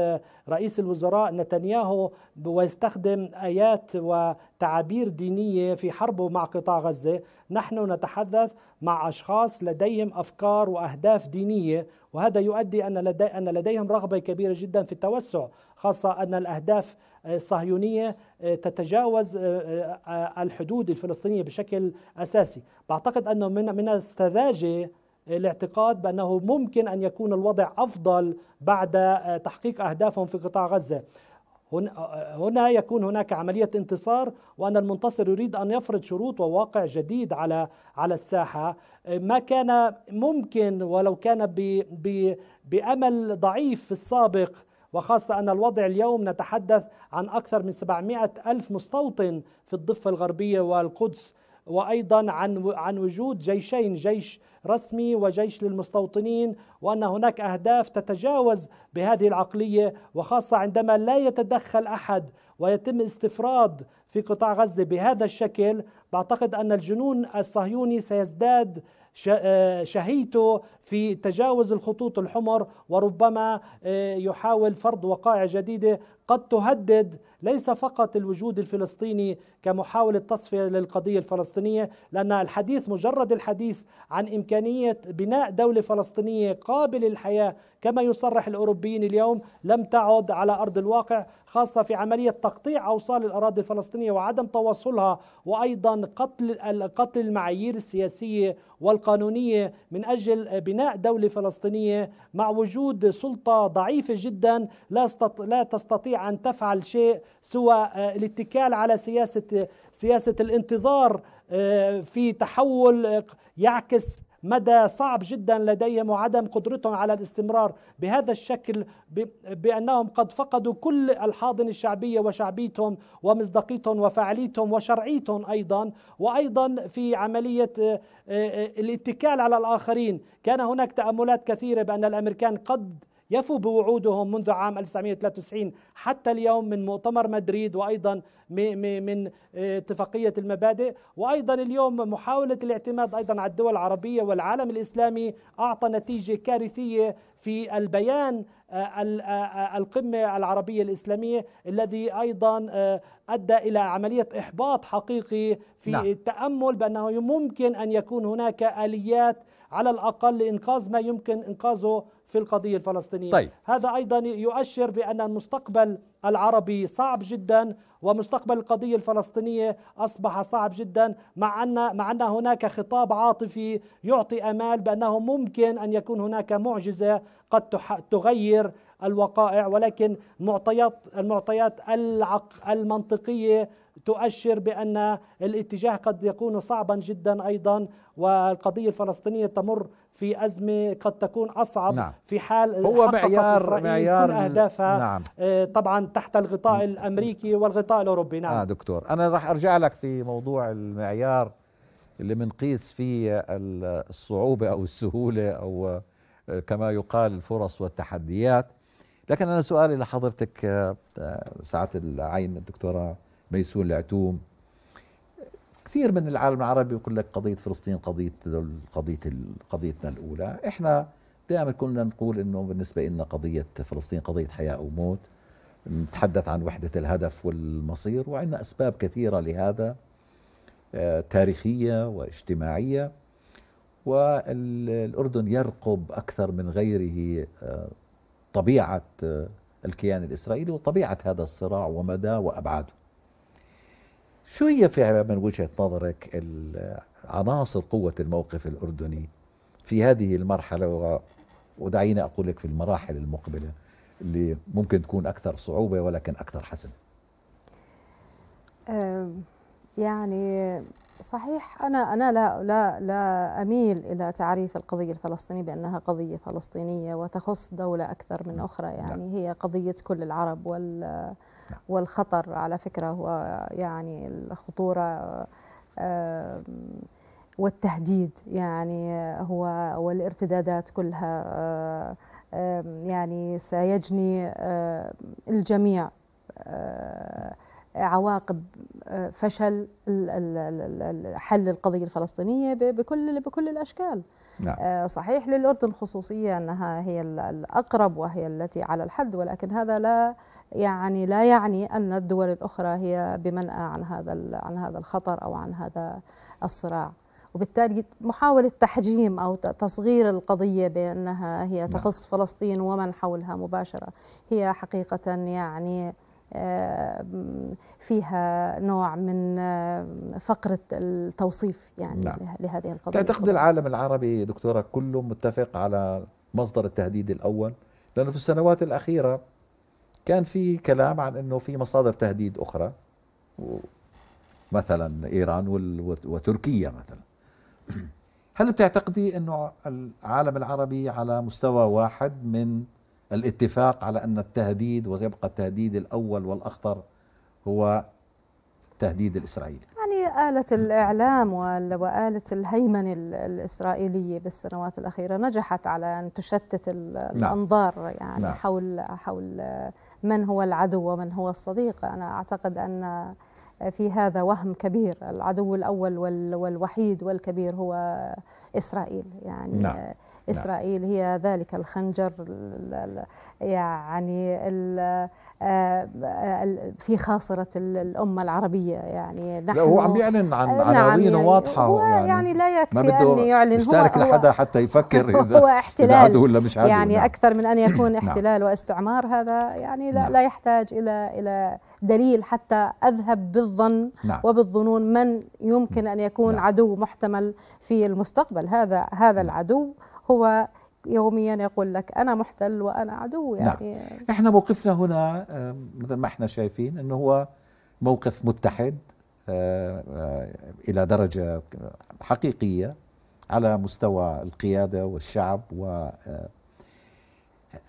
رئيس الوزراء نتنياهو ويستخدم ايات وتعابير دينيه في حربه مع قطاع غزه، نحن نتحدث مع اشخاص لديهم افكار واهداف دينيه وهذا يؤدي ان لدي ان لديهم رغبه كبيره جدا في التوسع خاصة أن الأهداف الصهيونية آه، تتجاوز آه، آه، الحدود الفلسطينية بشكل أساسي بعتقد أنه من السذاجة الاعتقاد بأنه ممكن أن يكون الوضع أفضل بعد تحقيق أهدافهم في قطاع غزة هنا يكون هناك عملية انتصار وأن المنتصر يريد أن يفرض شروط وواقع جديد على على الساحة ما كان ممكن ولو كان بأمل ضعيف في السابق وخاصة أن الوضع اليوم نتحدث عن أكثر من 700 ألف مستوطن في الضفة الغربية والقدس وايضا عن عن وجود جيشين جيش رسمي وجيش للمستوطنين وان هناك اهداف تتجاوز بهذه العقليه وخاصه عندما لا يتدخل احد ويتم استفراد في قطاع غزه بهذا الشكل بعتقد ان الجنون الصهيوني سيزداد آه، شهيته في تجاوز الخطوط الحمر وربما آه، يحاول فرض وقائع جديده قد تهدد ليس فقط الوجود الفلسطيني كمحاولة تصفية للقضية الفلسطينية لأن الحديث مجرد الحديث عن إمكانية بناء دولة فلسطينية قابل الحياة كما يصرح الأوروبيين اليوم لم تعد على أرض الواقع خاصة في عملية تقطيع أوصال الأراضي الفلسطينية وعدم تواصلها وأيضا قتل قتل المعايير السياسية والقانونية من أجل بناء دولة فلسطينية مع وجود سلطة ضعيفة جدا لا تستطيع أن تفعل شيء سوى آه، الاتكال على سياسة سياسة الانتظار آه، في تحول آه، يعكس مدى صعب جدا لديهم وعدم قدرتهم على الاستمرار بهذا الشكل بانهم قد فقدوا كل الحاضنه الشعبيه وشعبيتهم ومصداقيتهم وفاعليتهم وشرعيتهم ايضا وايضا في عمليه الاتكال على الاخرين كان هناك تاملات كثيره بان الامريكان قد يفوا بوعودهم منذ عام 1993 حتى اليوم من مؤتمر مدريد وأيضا من آه، اتفاقية المبادئ وأيضا اليوم محاولة الاعتماد أيضا على الدول العربية والعالم الإسلامي أعطى نتيجة كارثية في البيان آه، آه، القمة العربية الإسلامية الذي أيضا أدى إلى عملية إحباط حقيقي في نعم. التأمل بأنه ممكن أن يكون هناك آليات على الأقل لإنقاذ ما يمكن إنقاذه في القضية الفلسطينية طيب. هذا أيضا يؤشر بأن المستقبل العربي صعب جدا ومستقبل القضية الفلسطينية أصبح صعب جدا مع أن, مع أن هناك خطاب عاطفي يعطي أمال بأنه ممكن أن يكون هناك معجزة قد تغير الوقائع ولكن معطيات المعطيات المنطقية تؤشر بأن الاتجاه قد يكون صعبا جدا أيضا والقضية الفلسطينية تمر في أزمة قد تكون أصعب نعم. في حال هو معيار إسرائيل معيار كل أهدافها نعم. آه، طبعا تحت الغطاء الأمريكي والغطاء الأوروبي نعم آه دكتور أنا راح أرجع لك في موضوع المعيار اللي بنقيس فيه الصعوبة أو السهولة أو آه، كما يقال الفرص والتحديات لكن أنا سؤالي لحضرتك آه، ساعة العين الدكتورة ميسون العتوم كثير من العالم العربي يقول لك قضية فلسطين قضية قضية قضيتنا الأولى إحنا دائما كنا نقول إنه بالنسبة لنا قضية فلسطين قضية حياة أو موت نتحدث عن وحدة الهدف والمصير وعندنا أسباب كثيرة لهذا آه، تاريخية واجتماعية والأردن يرقب أكثر من غيره آه، طبيعة آه، الكيان الإسرائيلي وطبيعة هذا الصراع ومدى وأبعاده شو هي في من وجهة نظرك عناصر قوة الموقف الأردني في هذه المرحلة ودعيني أقول لك في المراحل المقبلة اللي ممكن تكون أكثر صعوبة ولكن أكثر حسن يعني صحيح أنا أنا لا لا لا أميل إلى تعريف القضية الفلسطينية بأنها قضية فلسطينية وتخص دولة أكثر من نعم. أخرى يعني نعم. هي قضية كل العرب وال نعم. والخطر على فكرة هو يعني الخطورة والتهديد يعني هو والارتدادات كلها يعني سيجني الجميع عواقب آه، فشل حل القضية الفلسطينية بكل بكل الأشكال نعم. آه، صحيح للأردن خصوصية أنها هي الأقرب وهي التي على الحد ولكن هذا لا يعني لا يعني أن الدول الأخرى هي بمنأى عن هذا عن هذا الخطر أو عن هذا الصراع وبالتالي محاولة تحجيم أو تصغير القضية بأنها هي نعم. تخص نعم. فلسطين ومن حولها مباشرة هي حقيقة يعني آه، فيها نوع من آه، فقرة التوصيف يعني نعم. لهذه القضية تعتقد العالم العربي دكتورة كله متفق على مصدر التهديد الأول لأنه في السنوات الأخيرة كان في كلام عن أنه في مصادر تهديد أخرى مثلا إيران وتركيا مثلا هل بتعتقدي أنه العالم العربي على مستوى واحد من الاتفاق على أن التهديد ويبقى التهديد الأول والأخطر هو التهديد الإسرائيلي يعني آلة الإعلام وآلة الهيمنة الإسرائيلية بالسنوات الأخيرة نجحت على أن تشتت نعم. الأنظار يعني نعم. يعني لا. حول حول من هو العدو ومن هو الصديق أنا أعتقد أن في هذا وهم كبير العدو الأول والوحيد والكبير هو إسرائيل يعني نعم. نعم. إسرائيل نعم. هي ذلك الخنجر يعني آه، آه، في خاصرة الأمة العربية يعني نحن لا هو عم يعلن عن آه، عناوين نعم، يعني واضحة هو يعني, يعني لا يكفي ما بده أن يعلن هو لحدا حتى يفكر إذا هو احتلال إذا ولا مش عدو يعني نعم. أكثر من أن يكون نعم. احتلال واستعمار هذا يعني لا, نعم. لا يحتاج إلى إلى دليل حتى أذهب بالظن نعم. وبالظنون من يمكن أن يكون نعم. عدو محتمل في المستقبل هذا هذا نعم. العدو هو يوميا يقول لك انا محتل وانا عدو نعم. يعني نعم. احنا موقفنا هنا آه، مثل ما احنا شايفين انه هو موقف متحد آه، آه، الى درجه حقيقيه على مستوى القياده والشعب و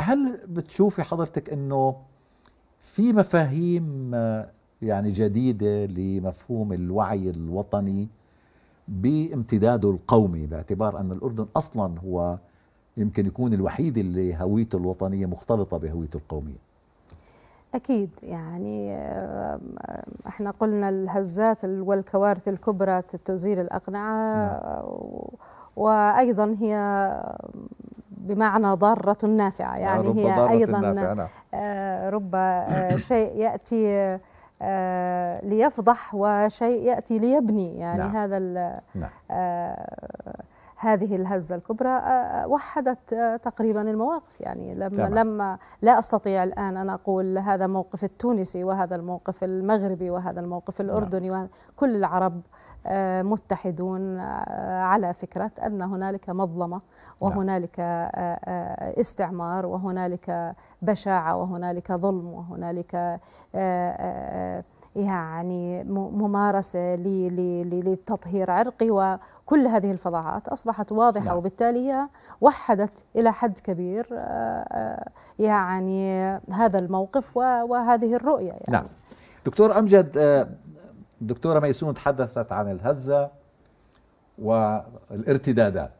هل بتشوفي حضرتك انه في مفاهيم يعني جديدة لمفهوم الوعي الوطني بامتداده القومي باعتبار أن الأردن أصلا هو يمكن يكون الوحيد اللي هويته الوطنية مختلطة بهويته القومية أكيد يعني آه، احنا قلنا الهزات والكوارث الكبرى تزيل الأقنعة نعم. وأيضا هي بمعنى ضارة نافعة يعني هي أيضا نعم. آه، رب آه، شيء يأتي آه، ليفضح وشيء ياتي ليبني يعني نعم. هذا نعم. آه هذه الهزه الكبرى آه وحدت آه، تقريبا المواقف يعني لما تمام. لما لا استطيع الان ان اقول هذا موقف التونسي وهذا الموقف المغربي وهذا الموقف الاردني نعم. وكل العرب آه، متحدون آه، على فكرة أن هنالك مظلمة نعم. وهنالك آه، استعمار وهنالك بشاعة وهنالك ظلم وهنالك يعني ممارسة للتطهير عرقي وكل هذه الفظاعات أصبحت واضحة نعم. وبالتالي هي وحدت إلى حد كبير يعني هذا الموقف وهذه الرؤية يعني. نعم دكتور أمجد الدكتورة ميسون تحدثت عن الهزة والارتدادات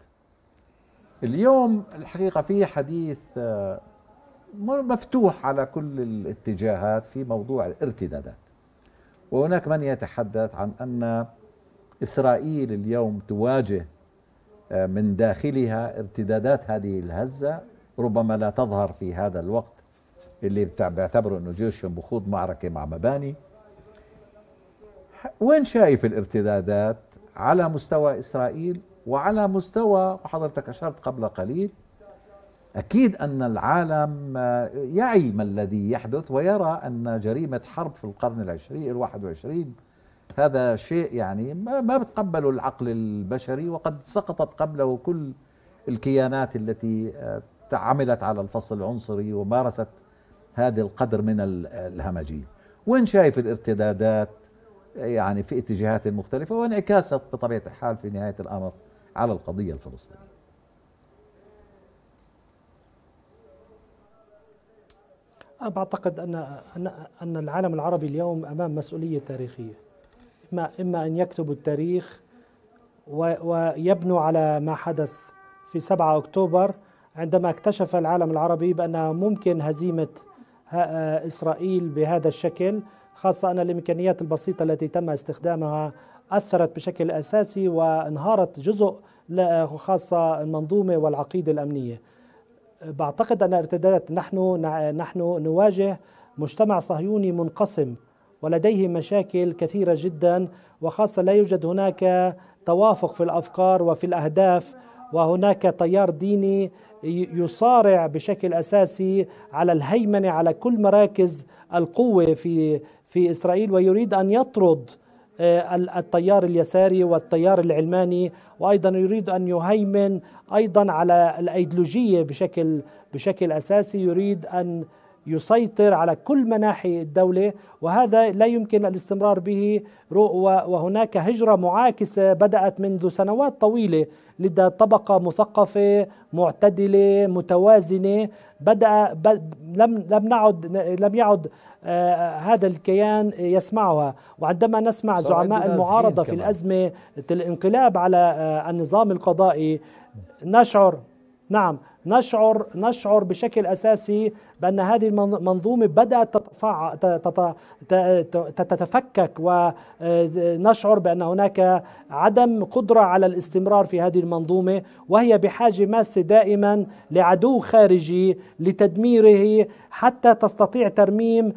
اليوم الحقيقة في حديث آه، مفتوح على كل الاتجاهات في موضوع الارتدادات وهناك من يتحدث عن أن إسرائيل اليوم تواجه آه، من داخلها ارتدادات هذه الهزة ربما لا تظهر في هذا الوقت اللي بيعتبروا أنه جيشهم بخوض معركة مع مباني وين شايف الارتدادات على مستوى إسرائيل وعلى مستوى وحضرتك أشرت قبل قليل أكيد أن العالم يعي ما الذي يحدث ويرى أن جريمة حرب في القرن العشرين الواحد وعشرين هذا شيء يعني ما, ما بتقبله العقل البشري وقد سقطت قبله كل الكيانات التي آه، عملت على الفصل العنصري ومارست هذا القدر من الهمجية وين شايف الارتدادات يعني في اتجاهات مختلفة وانعكاست بطبيعة الحال في نهاية الأمر على القضية الفلسطينية أنا أعتقد أن أن العالم العربي اليوم أمام مسؤولية تاريخية إما إما أن يكتب التاريخ ويبنوا على ما حدث في 7 أكتوبر عندما اكتشف العالم العربي بأن ممكن هزيمة آه، إسرائيل بهذا الشكل خاصة أن الإمكانيات البسيطة التي تم استخدامها أثرت بشكل أساسي وانهارت جزء خاصة المنظومة والعقيدة الأمنية بعتقد أن ارتدادات نحن نحن نواجه مجتمع صهيوني منقسم ولديه مشاكل كثيرة جدا وخاصة لا يوجد هناك توافق في الأفكار وفي الأهداف وهناك تيار ديني يصارع بشكل اساسي على الهيمنه على كل مراكز القوه في في إسرائيل ويريد أن يطرد آه، التيار اليساري والتيار العلماني وايضا يريد ان يهيمن ايضا على الايديولوجيه بشكل بشكل اساسي يريد ان يسيطر على كل مناحي الدوله وهذا لا يمكن الاستمرار به وهناك هجره معاكسه بدات منذ سنوات طويله لدى طبقه مثقفه معتدله متوازنه بدأ لم لم نعد لم يعد آه، هذا الكيان يسمعها وعندما نسمع زعماء المعارضة في الأزمة الانقلاب على آه، النظام القضائي نشعر نعم نشعر نشعر بشكل اساسي بان هذه المنظومه بدات تتفكك ونشعر آه، بان هناك عدم قدره على الاستمرار في هذه المنظومه وهي بحاجه ماسه دائما لعدو خارجي لتدميره حتى تستطيع ترميم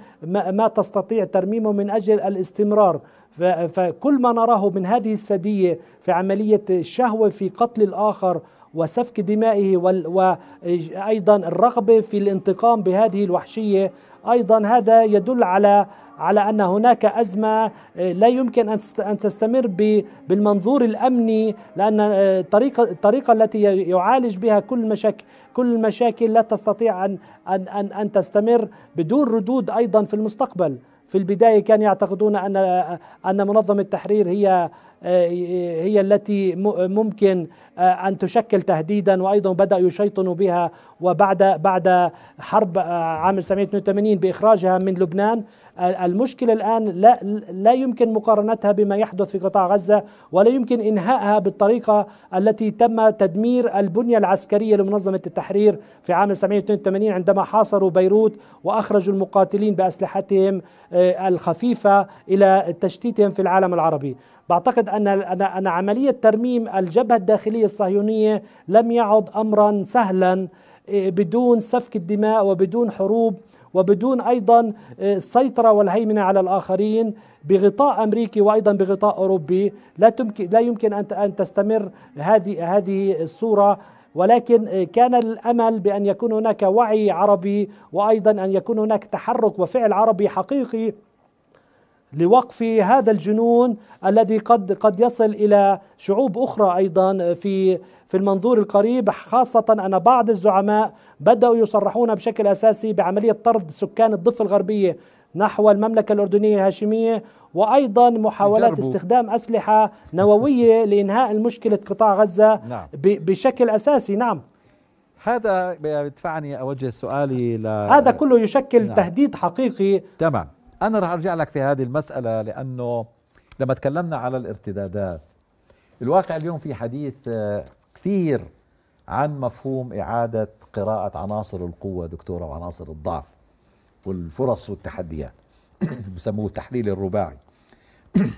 ما تستطيع ترميمه من اجل الاستمرار فكل ما نراه من هذه السديه في عمليه الشهوه في قتل الاخر وسفك دمائه وايضا الرغبه في الانتقام بهذه الوحشيه ايضا هذا يدل على على ان هناك ازمه لا يمكن ان تستمر بالمنظور الامني لان الطريقه الطريقه التي يعالج بها كل مشاكل كل المشاكل لا تستطيع ان ان ان, أن تستمر بدون ردود ايضا في المستقبل في البدايه كانوا يعتقدون ان ان منظمه التحرير هي آه، هي التي ممكن آه، ان تشكل تهديدا وايضا بدا يشيطنوا بها وبعد بعد حرب آه، عام 1982 باخراجها من لبنان المشكله الان لا لا يمكن مقارنتها بما يحدث في قطاع غزه ولا يمكن انهائها بالطريقه التي تم تدمير البنيه العسكريه لمنظمه التحرير في عام 1982 عندما حاصروا بيروت واخرجوا المقاتلين باسلحتهم الخفيفه الى تشتيتهم في العالم العربي بعتقد أن أن عملية ترميم الجبهة الداخلية الصهيونية لم يعد أمرا سهلا إيه، بدون سفك الدماء وبدون حروب وبدون ايضا إيه، السيطره والهيمنه على الاخرين بغطاء امريكي وايضا بغطاء اوروبي لا تمكن لا يمكن ان ان تستمر هذه هذه الصوره ولكن إيه، كان الامل بان يكون هناك وعي عربي وايضا ان يكون هناك تحرك وفعل عربي حقيقي لوقف هذا الجنون الذي قد قد يصل الى شعوب اخرى ايضا في في المنظور القريب خاصه ان بعض الزعماء بداوا يصرحون بشكل اساسي بعمليه طرد سكان الضفه الغربيه نحو المملكه الاردنيه الهاشميه وايضا محاولات يجربوا. استخدام اسلحه نوويه لانهاء مشكله قطاع غزه نعم. بشكل اساسي نعم هذا يدفعني اوجه سؤالي ل... هذا كله يشكل نعم. تهديد حقيقي تمام أنا رح أرجع لك في هذه المسألة لأنه لما تكلمنا على الارتدادات الواقع اليوم في حديث آه، كثير عن مفهوم إعادة قراءة عناصر القوة دكتورة وعناصر الضعف والفرص والتحديات بسموه التحليل الرباعي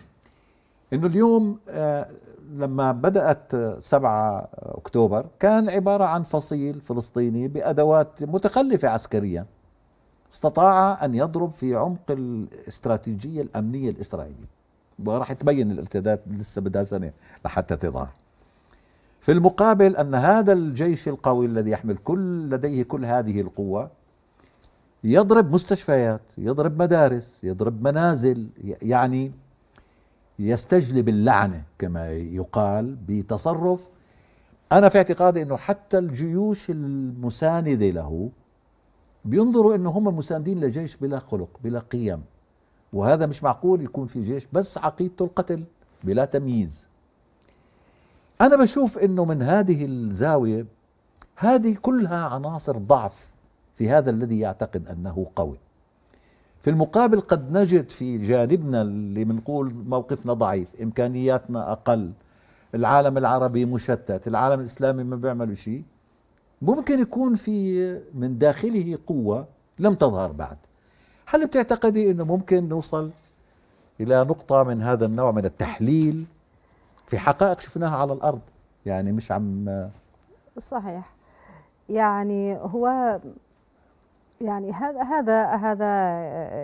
انه اليوم آه، لما بدات 7 آه، اكتوبر كان عباره عن فصيل فلسطيني بادوات متخلفه عسكريا استطاع أن يضرب في عمق الاستراتيجية الأمنية الإسرائيلية وراح تبين الارتداد لسه بدها سنة لحتى تظهر في المقابل أن هذا الجيش القوي الذي يحمل كل لديه كل هذه القوة يضرب مستشفيات يضرب مدارس يضرب منازل يعني يستجلب اللعنة كما يقال بتصرف أنا في اعتقادي أنه حتى الجيوش المساندة له بينظروا انه هم مساندين لجيش بلا خلق بلا قيم وهذا مش معقول يكون في جيش بس عقيدته القتل بلا تمييز انا بشوف انه من هذه الزاويه هذه كلها عناصر ضعف في هذا الذي يعتقد انه قوي في المقابل قد نجد في جانبنا اللي بنقول موقفنا ضعيف امكانياتنا اقل العالم العربي مشتت العالم الاسلامي ما بيعملوا شيء ممكن يكون في من داخله قوة لم تظهر بعد هل بتعتقدي أنه ممكن نوصل إلى نقطة من هذا النوع من التحليل في حقائق شفناها على الأرض يعني مش عم صحيح يعني هو يعني هذا هذا هذا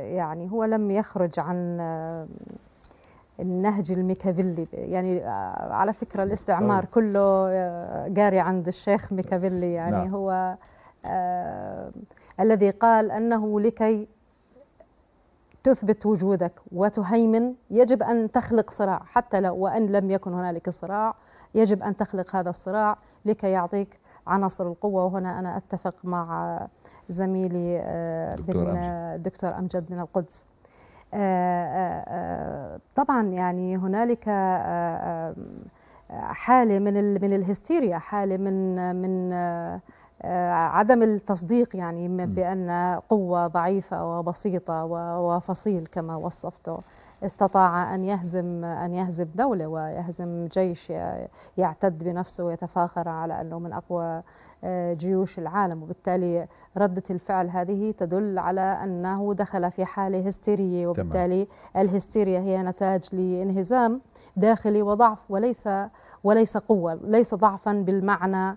يعني هو لم يخرج عن النهج الميكافيلي يعني آه، على فكرة الاستعمار طيب. كله جاري آه، عند الشيخ ميكافيلي يعني نعم. هو آه الذي قال أنه لكي تثبت وجودك وتهيمن يجب أن تخلق صراع حتى لو وأن لم يكن هنالك صراع يجب أن تخلق هذا الصراع لكي يعطيك عناصر القوة وهنا أنا أتفق مع زميلي آه، دكتور من الدكتور أمجد من القدس آه، آه، آه، طبعا يعني هنالك حاله من من الهستيريا حاله من من عدم التصديق يعني بان قوه ضعيفه وبسيطه وفصيل كما وصفته استطاع أن يهزم أن يهزم دولة ويهزم جيش يعتد بنفسه ويتفاخر على أنه من أقوى آه، جيوش العالم وبالتالي ردة الفعل هذه تدل على أنه دخل في حالة هستيرية وبالتالي تمام. الهستيريا هي نتاج لانهزام داخلي وضعف وليس وليس قوة ليس ضعفا بالمعنى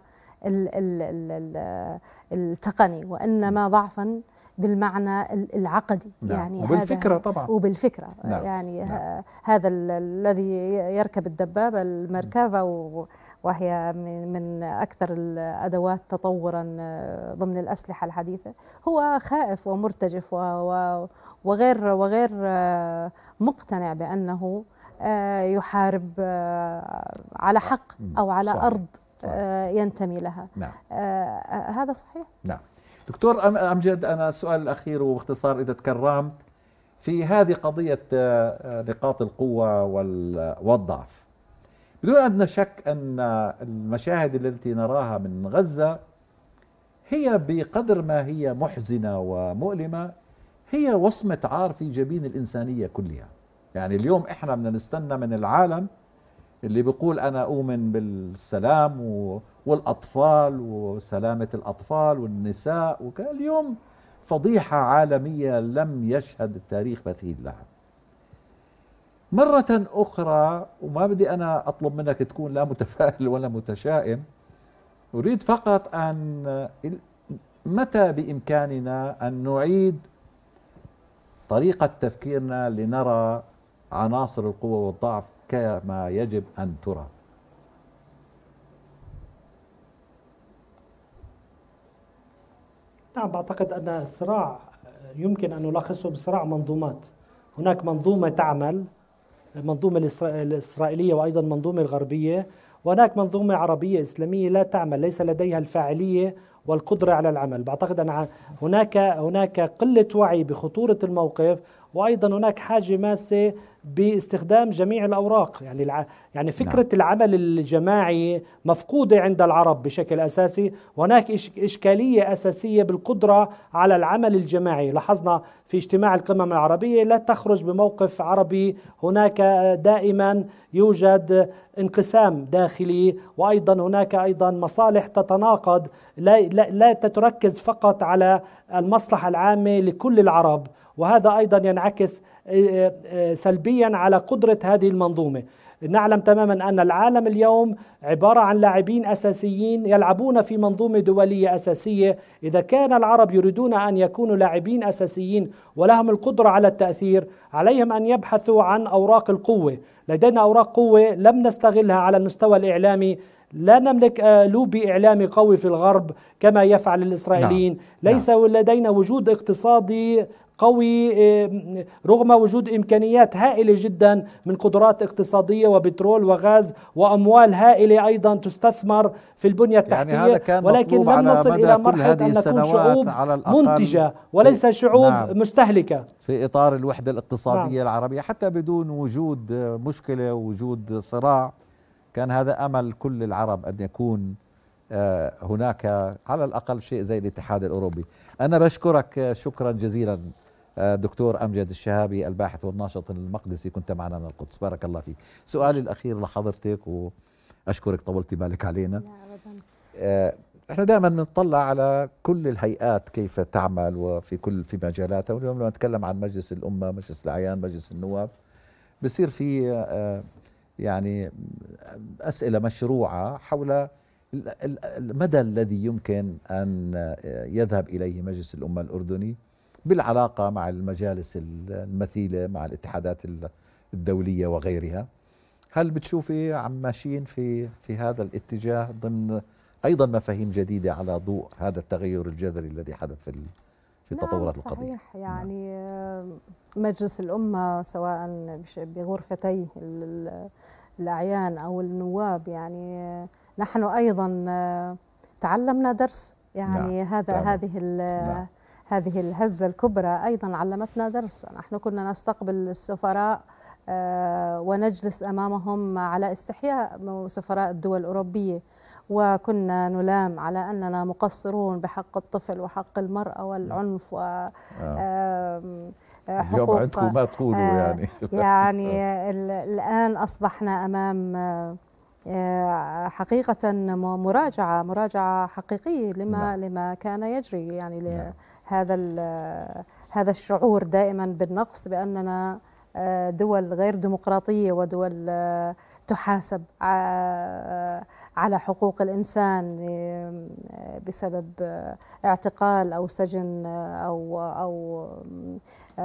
التقني وإنما ضعفا بالمعنى العقدي نعم. يعني وبالفكره طبعا وبالفكره نعم. يعني نعم. هذا الذي يركب الدبابه المركبه وهي من اكثر الادوات تطورا آه، ضمن الاسلحه الحديثه هو خائف ومرتجف وغير وغير آه، مقتنع بانه آه، يحارب على نعم. حق او على صحيح. ارض صحيح. ينتمي لها نعم. هذا صحيح نعم دكتور أمجد أنا السؤال الأخير وباختصار إذا تكرمت في هذه قضية آه، آه، نقاط القوة والضعف بدون أدنى شك أن المشاهد التي نراها من غزة هي بقدر ما هي محزنة ومؤلمة هي وصمة عار في جبين الإنسانية كلها يعني اليوم إحنا بدنا نستنى من العالم اللي بيقول أنا أؤمن بالسلام و والأطفال وسلامة الأطفال والنساء وكان اليوم فضيحة عالمية لم يشهد التاريخ مثيل لها مرة أخرى وما بدي أنا أطلب منك تكون لا متفائل ولا متشائم أريد فقط أن متى بإمكاننا أن نعيد طريقة تفكيرنا لنرى عناصر القوة والضعف كما يجب أن ترى نعم بعتقد أن الصراع يمكن أن نلخصه بصراع منظومات هناك منظومة تعمل المنظومة الإسرائيلية وأيضا منظومة الغربية وهناك منظومة عربية إسلامية لا تعمل ليس لديها الفاعلية والقدرة على العمل بعتقد أن هناك هناك قلة وعي بخطورة الموقف وايضا هناك حاجه ماسه باستخدام جميع الاوراق يعني الع... يعني نعم. فكره نعم. العمل الجماعي مفقوده عند العرب بشكل اساسي وهناك إش... اشكاليه اساسيه بالقدره على العمل الجماعي لاحظنا في اجتماع القمم العربيه لا تخرج بموقف عربي هناك دائما يوجد انقسام داخلي وايضا هناك ايضا مصالح تتناقض لا لا, لا تتركز فقط على المصلحه العامه لكل العرب وهذا أيضا ينعكس آه، آه، سلبيا على قدرة هذه المنظومة نعلم تماما أن العالم اليوم عبارة عن لاعبين أساسيين يلعبون في منظومة دولية أساسية إذا كان العرب يريدون أن يكونوا لاعبين أساسيين ولهم القدرة على التأثير عليهم أن يبحثوا عن أوراق القوة لدينا أوراق قوة لم نستغلها على المستوى الإعلامي لا نملك آه، لوبي إعلامي قوي في الغرب كما يفعل نعم، الإسرائيليين نعم. ليس لا. لدينا وجود اقتصادي قوي رغم وجود إمكانيات هائلة جدا من قدرات اقتصادية وبترول وغاز وأموال هائلة أيضا تستثمر في البنية يعني التحتية يعني هذا كان ولكن لم نصل إلى مرحلة أن نكون شعوب على منتجة وليس شعوب نعم مستهلكة في إطار الوحدة الاقتصادية نعم العربية حتى بدون وجود مشكلة وجود صراع كان هذا أمل كل العرب أن يكون آه، هناك على الأقل شيء زي الاتحاد الأوروبي أنا بشكرك شكرا جزيلا آه، دكتور أمجد الشهابي الباحث والناشط المقدسي كنت معنا من القدس بارك الله فيك سؤالي الأخير لحضرتك وأشكرك طولتي بالك علينا لا آه، احنا دائما بنطلع على كل الهيئات كيف تعمل وفي كل في مجالاتها واليوم لما نتكلم عن مجلس الامه مجلس الاعيان مجلس النواب بصير في آه، يعني اسئله مشروعه حول المدى الذي يمكن ان يذهب اليه مجلس الامه الاردني بالعلاقة مع المجالس المثيلة مع الاتحادات الدولية وغيرها هل بتشوفي عم ماشيين في في هذا الاتجاه ضمن ايضا مفاهيم جديده على ضوء هذا التغير الجذري الذي حدث في في نعم تطورات القضيه صحيح نعم. يعني نعم. مجلس الامه سواء بغرفتي الاعيان او النواب يعني آه، نحن ايضا آه، تعلمنا درس يعني نعم. هذا تعلم. هذه نعم. هذه الهزة الكبرى أيضا علمتنا درسا نحن كنا نستقبل السفراء آه، ونجلس أمامهم على استحياء سفراء الدول الأوروبية وكنا نلام على أننا مقصرون بحق الطفل وحق المرأة والعنف و آه. آه، حقوق اليوم عندكم ما تقولوا يعني يعني الآن أصبحنا أمام حقيقة مراجعة مراجعة حقيقية لما نعم. لما كان يجري يعني هذا هذا الشعور دائما بالنقص باننا آه، دول غير ديمقراطيه ودول آه، تحاسب على حقوق الإنسان بسبب اعتقال أو سجن أو أو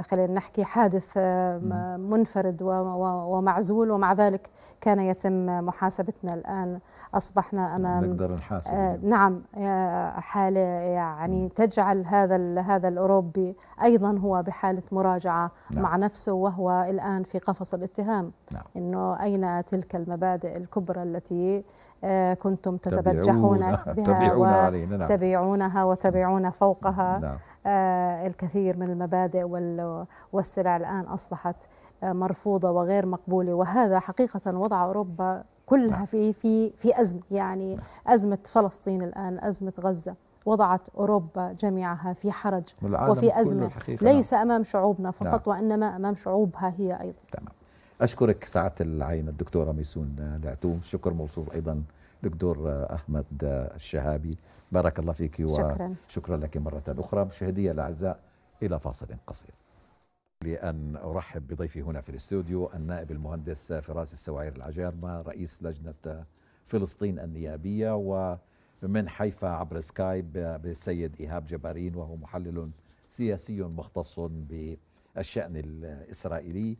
خلينا نحكي حادث آه، منفرد ومعزول ومع ذلك كان يتم محاسبتنا الآن أصبحنا نعم، أمام نقدر نحاسب آه، يعني. نعم حالة يعني تجعل هذا هذا الأوروبي أيضا هو بحالة مراجعة نعم. مع نفسه وهو الآن في قفص الاتهام نعم. أنه أين تلك تلك المبادئ الكبرى التي آه، كنتم تتبجحون بها وتبيعونها نعم. وتبيعون فوقها نعم. آه، الكثير من المبادئ والسلع الآن أصبحت آه، مرفوضة وغير مقبولة وهذا حقيقة وضع أوروبا كلها نعم. في في في أزمة يعني أزمة فلسطين الآن أزمة غزة وضعت أوروبا جميعها في حرج وفي أزمة ليس أمام شعوبنا فقط وإنما أمام شعوبها هي أيضا تمام. أشكرك ساعه العين الدكتورة ميسون العتوم شكر موصول أيضا دكتور أحمد الشهابي بارك الله فيك وشكرا شكرا لك مرة أخرى مشاهدي الأعزاء إلى فاصل قصير لأن أرحب بضيفي هنا في الاستوديو النائب المهندس فراس السواعير العجارمة رئيس لجنة فلسطين النيابية ومن حيفا عبر سكايب بالسيد إيهاب جبارين وهو محلل سياسي مختص بالشأن الإسرائيلي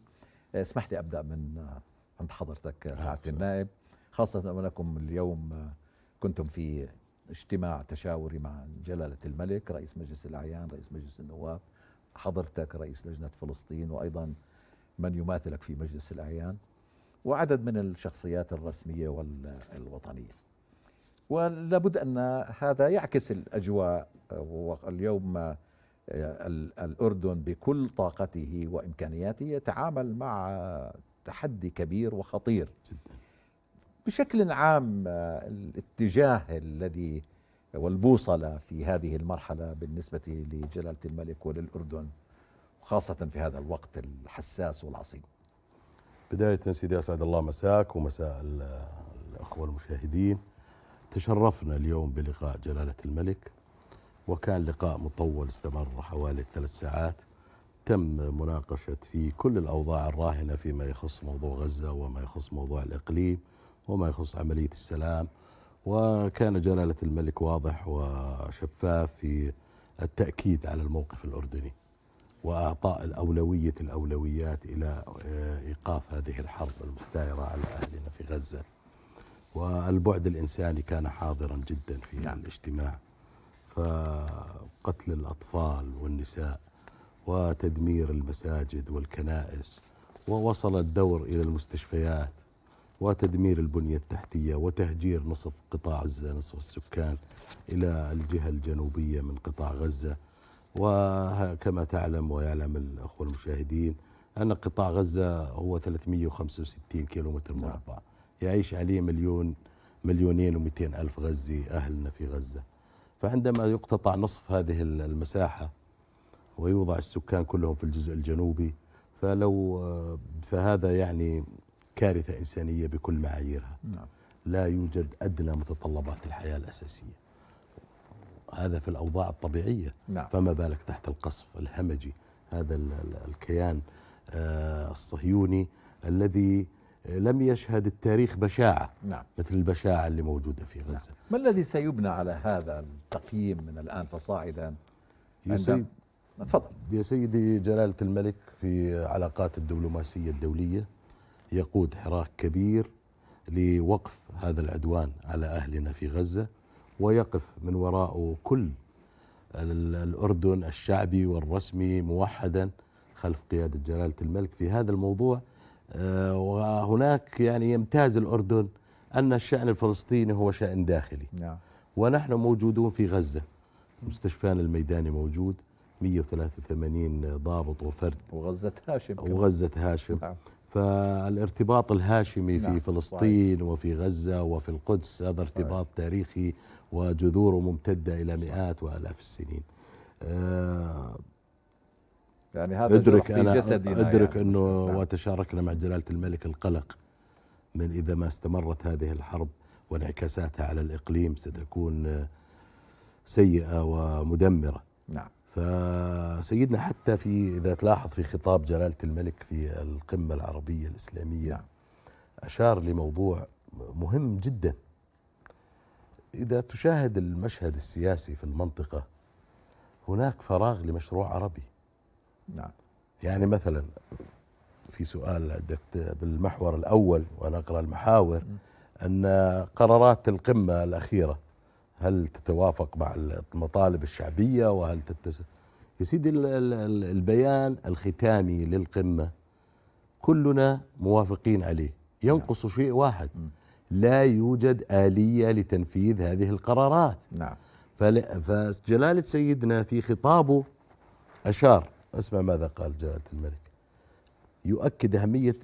آه، اسمح لي ابدا من آه، عند حضرتك آه، سعاده النائب خاصه انكم اليوم كنتم في اجتماع تشاوري مع جلاله الملك رئيس مجلس الاعيان رئيس مجلس النواب حضرتك رئيس لجنه فلسطين وايضا من يماثلك في مجلس الاعيان وعدد من الشخصيات الرسميه والوطنيه ولابد ان هذا يعكس الاجواء واليوم آه، الأردن بكل طاقته وإمكانياته يتعامل مع تحدي كبير وخطير جدا. بشكل عام آه، الاتجاه الذي والبوصلة في هذه المرحلة بالنسبة لجلالة الملك وللأردن خاصة في هذا الوقت الحساس والعصيب بداية سيدي أسعد الله مساك ومساء الأخوة المشاهدين تشرفنا اليوم بلقاء جلالة الملك وكان لقاء مطول استمر حوالي ثلاث ساعات تم مناقشة في كل الأوضاع الراهنة فيما يخص موضوع غزة وما يخص موضوع الإقليم وما يخص عملية السلام وكان جلالة الملك واضح وشفاف في التأكيد على الموقف الأردني وأعطاء الأولوية الأولويات إلى آه، إيقاف هذه الحرب المستعرة على أهلنا في غزة والبعد الإنساني كان حاضرا جدا في الاجتماع فقتل الأطفال والنساء وتدمير المساجد والكنائس ووصل الدور إلى المستشفيات وتدمير البنية التحتية وتهجير نصف قطاع غزة نصف السكان إلى الجهة الجنوبية من قطاع غزة وكما تعلم ويعلم الأخوة المشاهدين أن قطاع غزة هو 365 كيلومتر مربع نعم. يعيش عليه مليون مليونين و ألف غزي أهلنا في غزة فعندما يقتطع نصف هذه المساحة ويوضع السكان كلهم في الجزء الجنوبي فلو آه، فهذا يعني كارثة إنسانية بكل معاييرها نعم. لا يوجد أدنى متطلبات الحياة الأساسية هذا في الأوضاع الطبيعية نعم. فما بالك تحت القصف الهمجي هذا الكيان آه، الصهيوني الذي لم يشهد التاريخ بشاعة نعم. مثل البشاعة اللي موجودة في نعم. غزة نعم. ما الذي سيبنى على هذا التقييم من الآن فصاعدا يا سيد تفضل يا سيدي جلالة الملك في علاقات الدبلوماسية الدولية يقود حراك كبير لوقف هذا العدوان على أهلنا في غزة ويقف من وراءه كل الأردن الشعبي والرسمي موحدا خلف قيادة جلالة الملك في هذا الموضوع آه، وهناك يعني يمتاز الأردن أن الشأن الفلسطيني هو شأن داخلي نعم. ونحن موجودون في غزة مستشفانا الميداني موجود 183 ضابط وفرد وغزة هاشم كمان. وغزة هاشم نعم. فالارتباط الهاشمي نعم. في فلسطين صحيح. وفي غزة وفي القدس هذا ارتباط صحيح. تاريخي وجذوره ممتدة إلى مئات وآلاف السنين آه يعني هذا ادرك في أنا جسدنا يعني، ادرك يعني انه نعم. وتشاركنا مع جلاله الملك القلق من اذا ما استمرت هذه الحرب وانعكاساتها على الاقليم ستكون سيئه ومدمره نعم فسيدنا حتى في اذا تلاحظ في خطاب جلاله الملك في القمه العربيه الاسلاميه نعم. اشار لموضوع مهم جدا اذا تشاهد المشهد السياسي في المنطقه هناك فراغ لمشروع عربي نعم يعني مثلا في سؤال بالمحور الاول وانا اقرا المحاور ان قرارات القمه الاخيره هل تتوافق مع المطالب الشعبيه وهل تتس يا سيدي البيان الختامي للقمه كلنا موافقين عليه ينقص نعم. شيء واحد لا يوجد آلية لتنفيذ هذه القرارات نعم فجلالة سيدنا في خطابه أشار اسمع ماذا قال جلالة الملك يؤكد أهمية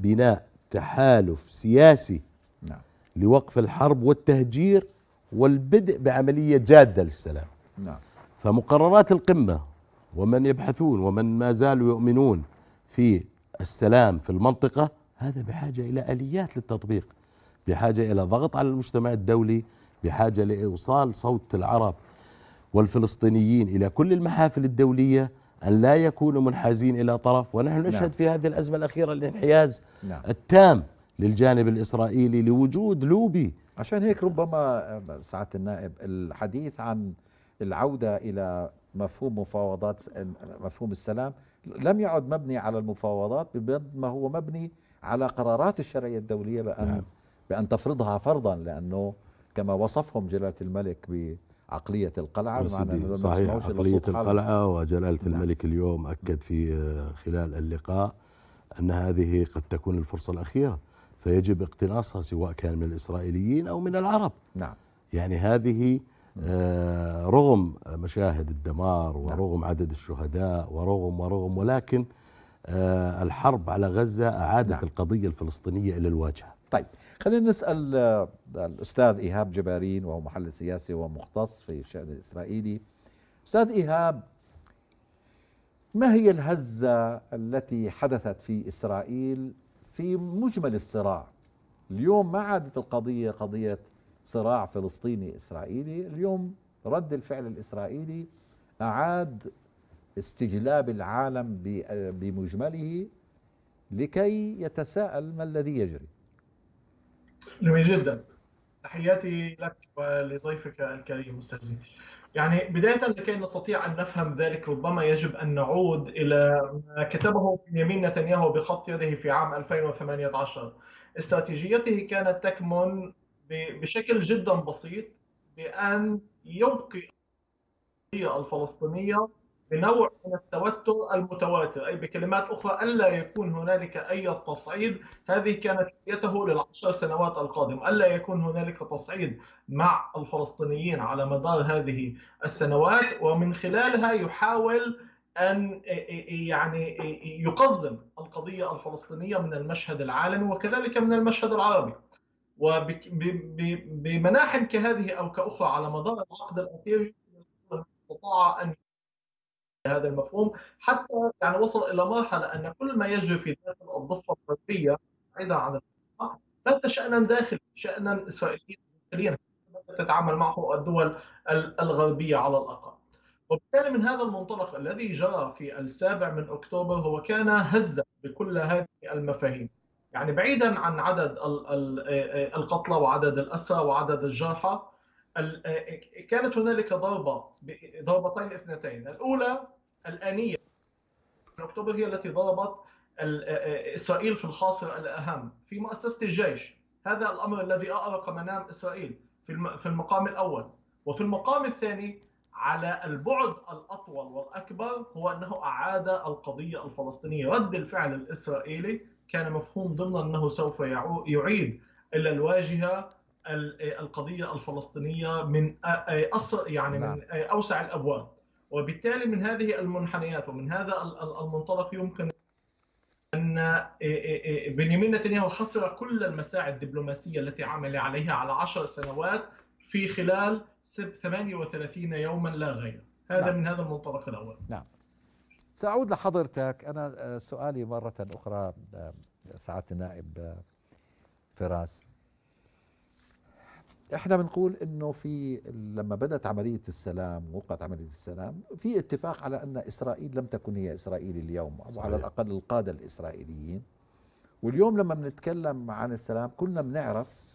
بناء تحالف سياسي نعم. لوقف الحرب والتهجير والبدء بعملية جادة للسلام نعم. فمقررات القمة ومن يبحثون ومن ما زالوا يؤمنون في السلام في المنطقة هذا بحاجة إلى آليات للتطبيق بحاجة إلى ضغط على المجتمع الدولي بحاجة لايصال صوت العرب والفلسطينيين إلى كل المحافل الدولية أن لا يكونوا منحازين إلى طرف ونحن نشهد نعم. في هذه الأزمة الأخيرة الانحياز نعم. التام للجانب الإسرائيلي لوجود لوبي عشان هيك ربما آه، سعادة النائب الحديث عن العودة إلى مفهوم مفاوضات آه، مفهوم السلام لم يعد مبني على المفاوضات بقد ما هو مبني على قرارات الشرعية الدولية بأن نعم. بأن تفرضها فرضا لأنه كما وصفهم جلالة الملك عقلية القلعة بمعنى صحيح عقلية القلعة وجلالة نعم. الملك اليوم أكد في آه، خلال اللقاء أن هذه قد تكون الفرصة الأخيرة فيجب اقتناصها سواء كان من الإسرائيليين أو من العرب نعم يعني هذه آه، رغم مشاهد الدمار نعم. ورغم نعم. عدد الشهداء ورغم ورغم ولكن آه، الحرب على غزة أعادت نعم. القضية الفلسطينية إلى الواجهة طيب خلينا نسأل آه، الأستاذ إيهاب جبارين وهو محلل سياسي ومختص في الشأن الإسرائيلي أستاذ إيهاب ما هي الهزة التي حدثت في إسرائيل في مجمل الصراع اليوم ما عادت القضية قضية صراع فلسطيني إسرائيلي اليوم رد الفعل الإسرائيلي أعاد استجلاب العالم آه، بمجمله لكي يتساءل ما الذي يجري جميل جدا تحياتي لك ولضيفك الكريم استاذ يعني بداية لكي نستطيع أن نفهم ذلك ربما يجب أن نعود إلى ما كتبه بنيامين نتنياهو بخط يده في عام 2018 استراتيجيته كانت تكمن بشكل جدا بسيط بأن يبقي الفلسطينية بنوع من التوتر المتواتر أي بكلمات أخرى ألا يكون هنالك أي تصعيد هذه كانت رؤيته للعشر سنوات القادمة ألا يكون هنالك تصعيد مع الفلسطينيين على مدار هذه السنوات ومن خلالها يحاول ان يعني يقزم القضيه الفلسطينيه من المشهد العالمي وكذلك من المشهد العربي. وبمناحم كهذه او كاخرى على مدار العقد الاخير استطاع ان هذا المفهوم حتى يعني وصل الى مرحله ان كل ما يجري في داخل الضفه الغربيه بعيدا عن القطاع شانا داخلي شانا اسرائيليا داخليا تتعامل معه الدول الغربيه على الاقل. وبالتالي من هذا المنطلق الذي جرى في السابع من اكتوبر هو كان هزه بكل هذه المفاهيم. يعني بعيدا عن عدد القتلى وعدد الاسرى وعدد الجرحى إيه، كانت هنالك ضربة ضربتين اثنتين الأولى الآنية من أكتوبر هي التي ضربت إيه، إسرائيل في الخاصر الأهم في مؤسسة الجيش هذا الأمر الذي اغرق منام إسرائيل في المقام الأول وفي المقام الثاني على البعد الأطول والأكبر هو أنه أعاد القضية الفلسطينية رد الفعل الإسرائيلي كان مفهوم ضمن أنه سوف يعيد إلى الواجهة القضيه الفلسطينيه من يعني من نعم. اوسع الابواب وبالتالي من هذه المنحنيات ومن هذا المنطلق يمكن ان بنيامين نتنياهو خسر كل المساعي الدبلوماسيه التي عمل عليها على عشر سنوات في خلال 38 يوما لا غير هذا نعم. من هذا المنطلق الاول نعم ساعود لحضرتك انا سؤالي مره اخرى سعاده النائب فراس احنا بنقول انه في لما بدات عمليه السلام وقعت عمليه السلام في اتفاق على ان اسرائيل لم تكن هي اسرائيل اليوم او صحيح. على الاقل القاده الاسرائيليين واليوم لما بنتكلم عن السلام كلنا بنعرف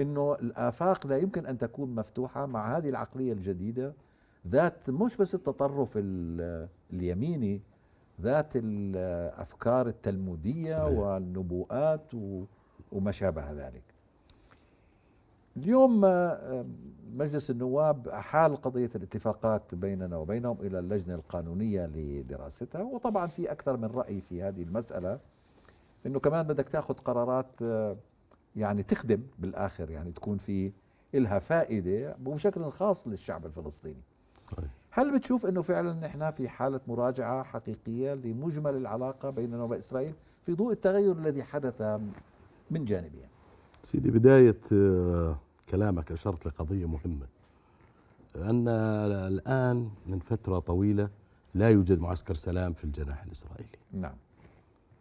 انه الافاق لا يمكن ان تكون مفتوحه مع هذه العقليه الجديده ذات مش بس التطرف اليميني ذات الافكار التلموديه صحيح. والنبوءات وما شابه ذلك اليوم آه، آه، مجلس النواب أحال قضية الاتفاقات بيننا وبينهم إلى اللجنة القانونية لدراستها وطبعا في أكثر من رأي في هذه المسألة أنه كمان بدك تأخذ قرارات آه، يعني تخدم بالآخر يعني تكون في إلها فائدة بشكل خاص للشعب الفلسطيني صحيح. هل بتشوف أنه فعلا نحن في حالة مراجعة حقيقية لمجمل العلاقة بيننا وبين إسرائيل في ضوء التغير الذي حدث من جانبين سيدي بداية آه، كلامك أشرت لقضية مهمة أن آه، الآن من فترة طويلة لا يوجد معسكر سلام في الجناح الإسرائيلي نعم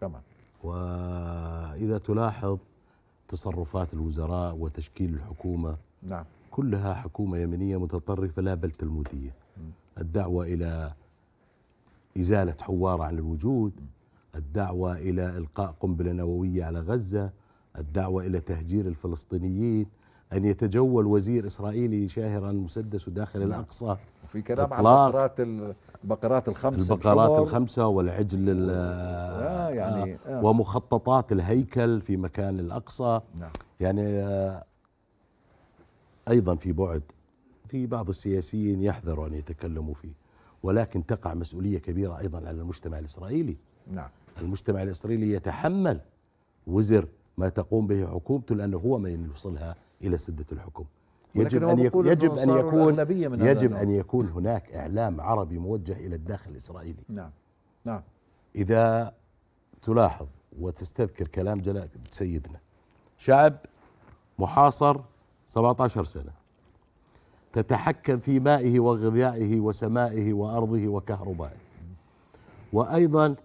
تمام وإذا تلاحظ تصرفات الوزراء وتشكيل الحكومة نعم كلها حكومة يمنية متطرفة لا بل تلمودية الدعوة إلى إزالة حوار عن الوجود الدعوة إلى إلقاء قنبلة نووية على غزة الدعوة إلى تهجير الفلسطينيين أن يتجول وزير إسرائيلي شاهرا المسدس داخل نعم. الأقصى وفي كلام عن بقرات البقرات الخمسة البقرات الخمسة والعجل آه يعني آه،, آه ومخططات الهيكل في مكان الأقصى نعم يعني آه أيضا في بعد في بعض السياسيين يحذروا أن يتكلموا فيه ولكن تقع مسؤولية كبيرة أيضا على المجتمع الإسرائيلي نعم المجتمع الإسرائيلي يتحمل وزر ما تقوم به حكومته لأنه هو من يوصلها إلى سدة الحكم يجب أن يكون يجب أن يكون يجب أن يكون هناك إعلام عربي موجه إلى الداخل الإسرائيلي نعم نعم إذا تلاحظ وتستذكر كلام جلال سيدنا شعب محاصر 17 سنة تتحكم في مائه وغذائه وسمائه وأرضه وكهربائه وأيضا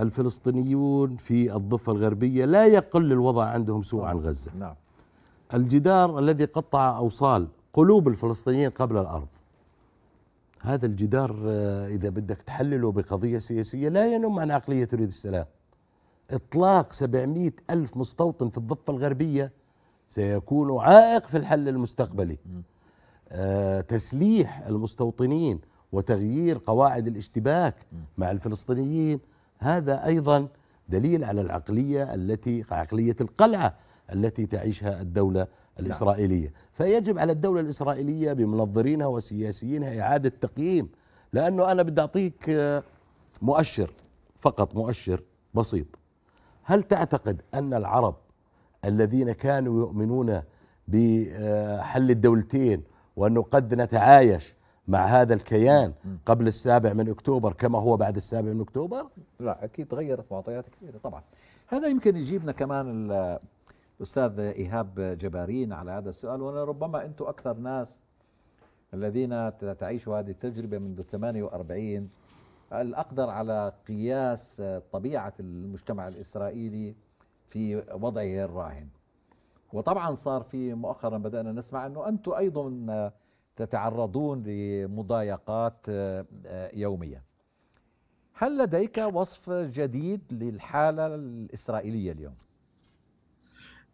الفلسطينيون في الضفة الغربية لا يقل الوضع عندهم سوء عن غزة نعم. نعم. الجدار الذي قطع أوصال قلوب الفلسطينيين قبل الأرض هذا الجدار آه، إذا بدك تحلله بقضية سياسية لا ينم عن عقلية تريد السلام إطلاق 700 ألف مستوطن في الضفة الغربية سيكون عائق في الحل المستقبلي آه تسليح المستوطنين وتغيير قواعد الاشتباك مع الفلسطينيين هذا ايضا دليل على العقليه التي عقليه القلعه التي تعيشها الدوله نعم. الاسرائيليه، فيجب على الدوله الاسرائيليه بمنظرينها وسياسيينها اعاده تقييم لانه انا بدي اعطيك آه، مؤشر فقط مؤشر بسيط هل تعتقد ان العرب الذين كانوا يؤمنون بحل الدولتين وانه قد نتعايش مع هذا الكيان قبل السابع من اكتوبر كما هو بعد السابع من اكتوبر؟ لا اكيد تغيرت معطيات كثيره طبعا. هذا يمكن يجيبنا كمان الاستاذ ايهاب جبارين على هذا السؤال ولربما انتم اكثر ناس الذين تعيشوا هذه التجربه منذ 48 الاقدر على قياس طبيعه المجتمع الاسرائيلي في وضعه الراهن. وطبعا صار في مؤخرا بدانا نسمع انه انتم ايضا تتعرضون لمضايقات آه، آه، يوميه هل لديك وصف جديد للحاله الاسرائيليه اليوم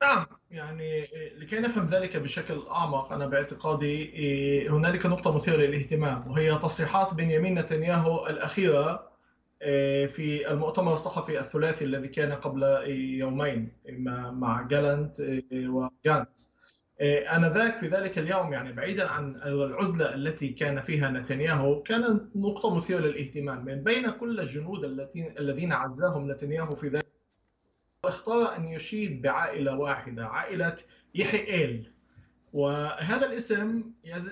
نعم يعني لكي نفهم ذلك بشكل اعمق انا باعتقادي إيه، هنالك نقطه مثيره للاهتمام وهي تصريحات بنيامين نتنياهو الاخيره إيه، في المؤتمر الصحفي الثلاثي الذي كان قبل يومين مع جالنت إيه، وجانتس إيه، آنذاك في ذلك اليوم يعني بعيدا عن العزلة التي كان فيها نتنياهو كانت نقطة مثيرة للاهتمام من بين كل الجنود الذين عزاهم نتنياهو في ذلك اختار أن يشيد بعائلة واحدة عائلة يحيئيل وهذا الاسم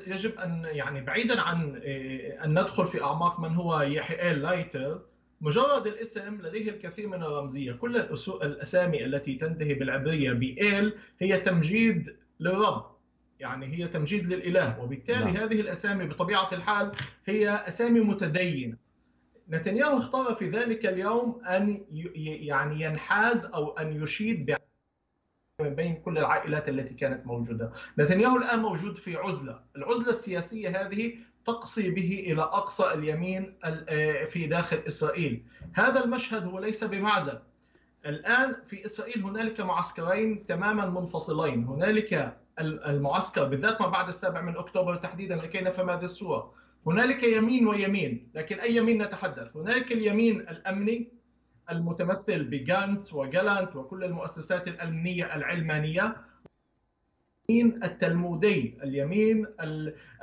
يجب أن يعني بعيدا عن إيه، أن ندخل في أعماق من هو يحيئيل لايتر مجرد الاسم لديه الكثير من الرمزية كل الأسامي التي تنتهي بالعبرية بإيل هي تمجيد للرب يعني هي تمجيد للإله وبالتالي لا. نعم. هذه الأسامي بطبيعة الحال هي أسامي متدينة نتنياهو اختار في ذلك اليوم أن يعني ينحاز أو أن يشيد ب من بين كل العائلات التي كانت موجودة نتنياهو الآن موجود في عزلة العزلة السياسية هذه تقصي به إلى أقصى اليمين في داخل إسرائيل هذا المشهد هو ليس بمعزل الآن في إسرائيل هنالك معسكرين تماما منفصلين هنالك المعسكر بالذات ما بعد السابع من أكتوبر تحديدا لكي نفهم هذه الصورة هنالك يمين ويمين لكن أي يمين نتحدث هنالك اليمين الأمني المتمثل بجانت وجالانت وكل المؤسسات الأمنية العلمانية اليمين التلمودي اليمين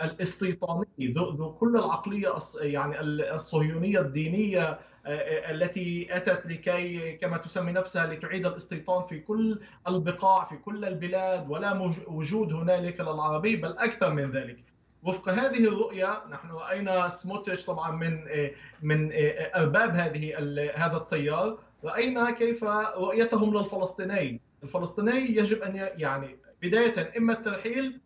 الاستيطاني ذو, ذو كل العقلية يعني الصهيونية الدينية آه، آه، التي أتت لكي كما تسمي نفسها لتعيد الاستيطان في كل البقاع في كل البلاد ولا وجود هنالك للعربي بل أكثر من ذلك وفق هذه الرؤية نحن رأينا سموتش طبعا من آه، من أرباب هذه هذا التيار رأينا كيف رؤيتهم للفلسطينيين الفلسطيني يجب أن يعني بداية إما الترحيل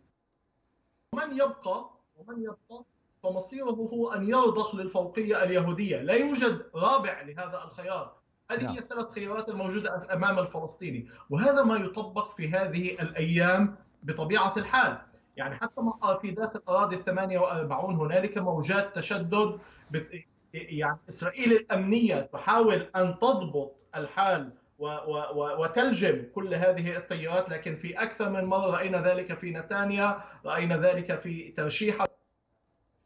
ومن يبقى ومن يبقى فمصيره هو أن يرضخ للفوقية اليهودية لا يوجد رابع لهذا الخيار هذه نعم. هي الثلاث خيارات الموجودة أمام الفلسطيني وهذا ما يطبق في هذه الأيام بطبيعة الحال يعني حتى ما في داخل أراضي ال 48 هنالك موجات تشدد يعني إسرائيل الأمنية تحاول أن تضبط الحال و و وتلجم كل هذه التيارات لكن في أكثر من مرة رأينا ذلك في نتانيا رأينا ذلك في ترشيحة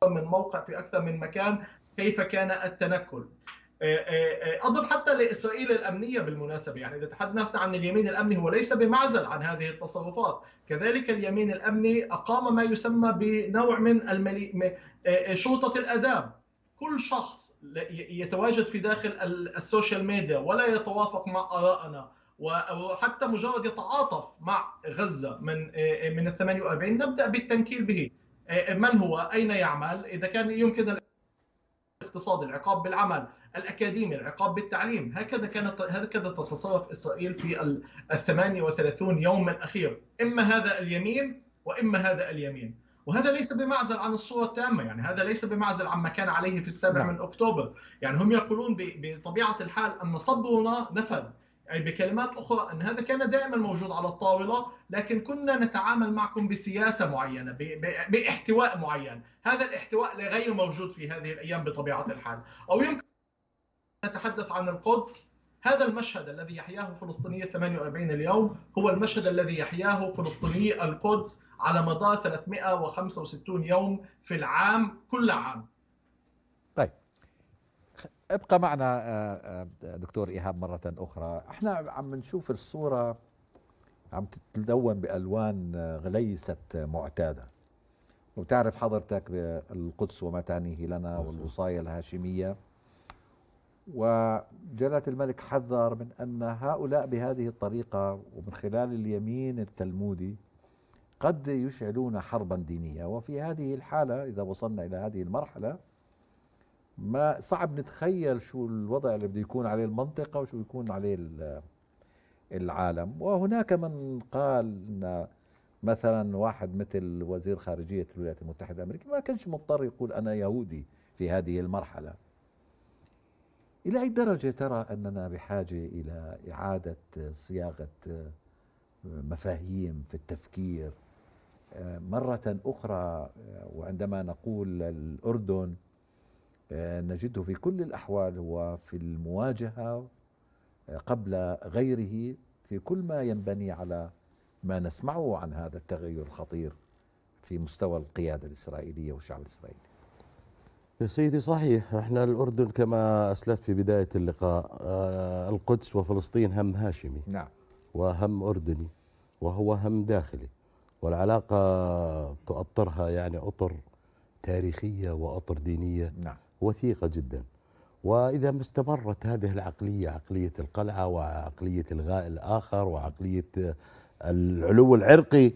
من موقع في اكثر من مكان كيف كان التنكل آه، آه، آه، اضف حتى لاسرائيل الامنيه بالمناسبه يعني اذا تحدثنا عن اليمين الامني هو ليس بمعزل عن هذه التصرفات كذلك اليمين الامني اقام ما يسمى بنوع من الملي... شرطه الاداب كل شخص يتواجد في داخل السوشيال ميديا ولا يتوافق مع ارائنا وحتى مجرد يتعاطف مع غزه من من ال 48 نبدا بالتنكيل به آه، من هو أين يعمل إذا كان يمكن الاقتصاد العقاب بالعمل الأكاديمي العقاب بالتعليم هكذا كانت هكذا تتصرف إسرائيل في ال 38 يوم الأخير إما هذا اليمين وإما هذا اليمين وهذا ليس بمعزل عن الصورة التامة يعني هذا ليس بمعزل عما كان عليه في السابع نعم. من أكتوبر يعني هم يقولون بطبيعة الحال أن صبرنا نفذ أي بكلمات أخرى أن هذا كان دائما موجود على الطاولة لكن كنا نتعامل معكم بسياسة معينة باحتواء معين هذا الاحتواء غير موجود في هذه الأيام بطبيعة الحال أو يمكن نتحدث عن القدس هذا المشهد الذي يحياه فلسطيني 48 اليوم هو المشهد الذي يحياه فلسطيني القدس على مدار 365 يوم في العام كل عام ابقى معنا آه، آه، دكتور ايهاب مره اخرى احنا عم نشوف الصوره عم تتلون بالوان آه، ليست معتاده وتعرف حضرتك القدس وما تعنيه لنا نعم. والوصايه الهاشميه وجلاله الملك حذر من ان هؤلاء بهذه الطريقه ومن خلال اليمين التلمودي قد يشعلون حربا دينيه وفي هذه الحاله اذا وصلنا الى هذه المرحله ما صعب نتخيل شو الوضع اللي بده يكون عليه المنطقه وشو يكون عليه العالم وهناك من قال ان مثلا واحد مثل وزير خارجيه الولايات المتحده الامريكيه ما كانش مضطر يقول انا يهودي في هذه المرحله الى اي درجه ترى اننا بحاجه الى اعاده صياغه مفاهيم في التفكير آه، مره اخرى آه، وعندما نقول الاردن آه، نجده في كل الأحوال هو في المواجهة آه، قبل غيره في كل ما ينبني على ما نسمعه عن هذا التغير الخطير في مستوى القيادة الإسرائيلية والشعب الإسرائيلي يا سيدي صحيح احنا الأردن كما أسلفت في بداية اللقاء آه، القدس وفلسطين هم هاشمي نعم وهم أردني وهو هم داخلي والعلاقة تؤطرها يعني أطر تاريخية وأطر دينية نعم وثيقة جدا وإذا ما استمرت هذه العقلية عقلية القلعة وعقلية إلغاء الآخر وعقلية آه، العلو العرقي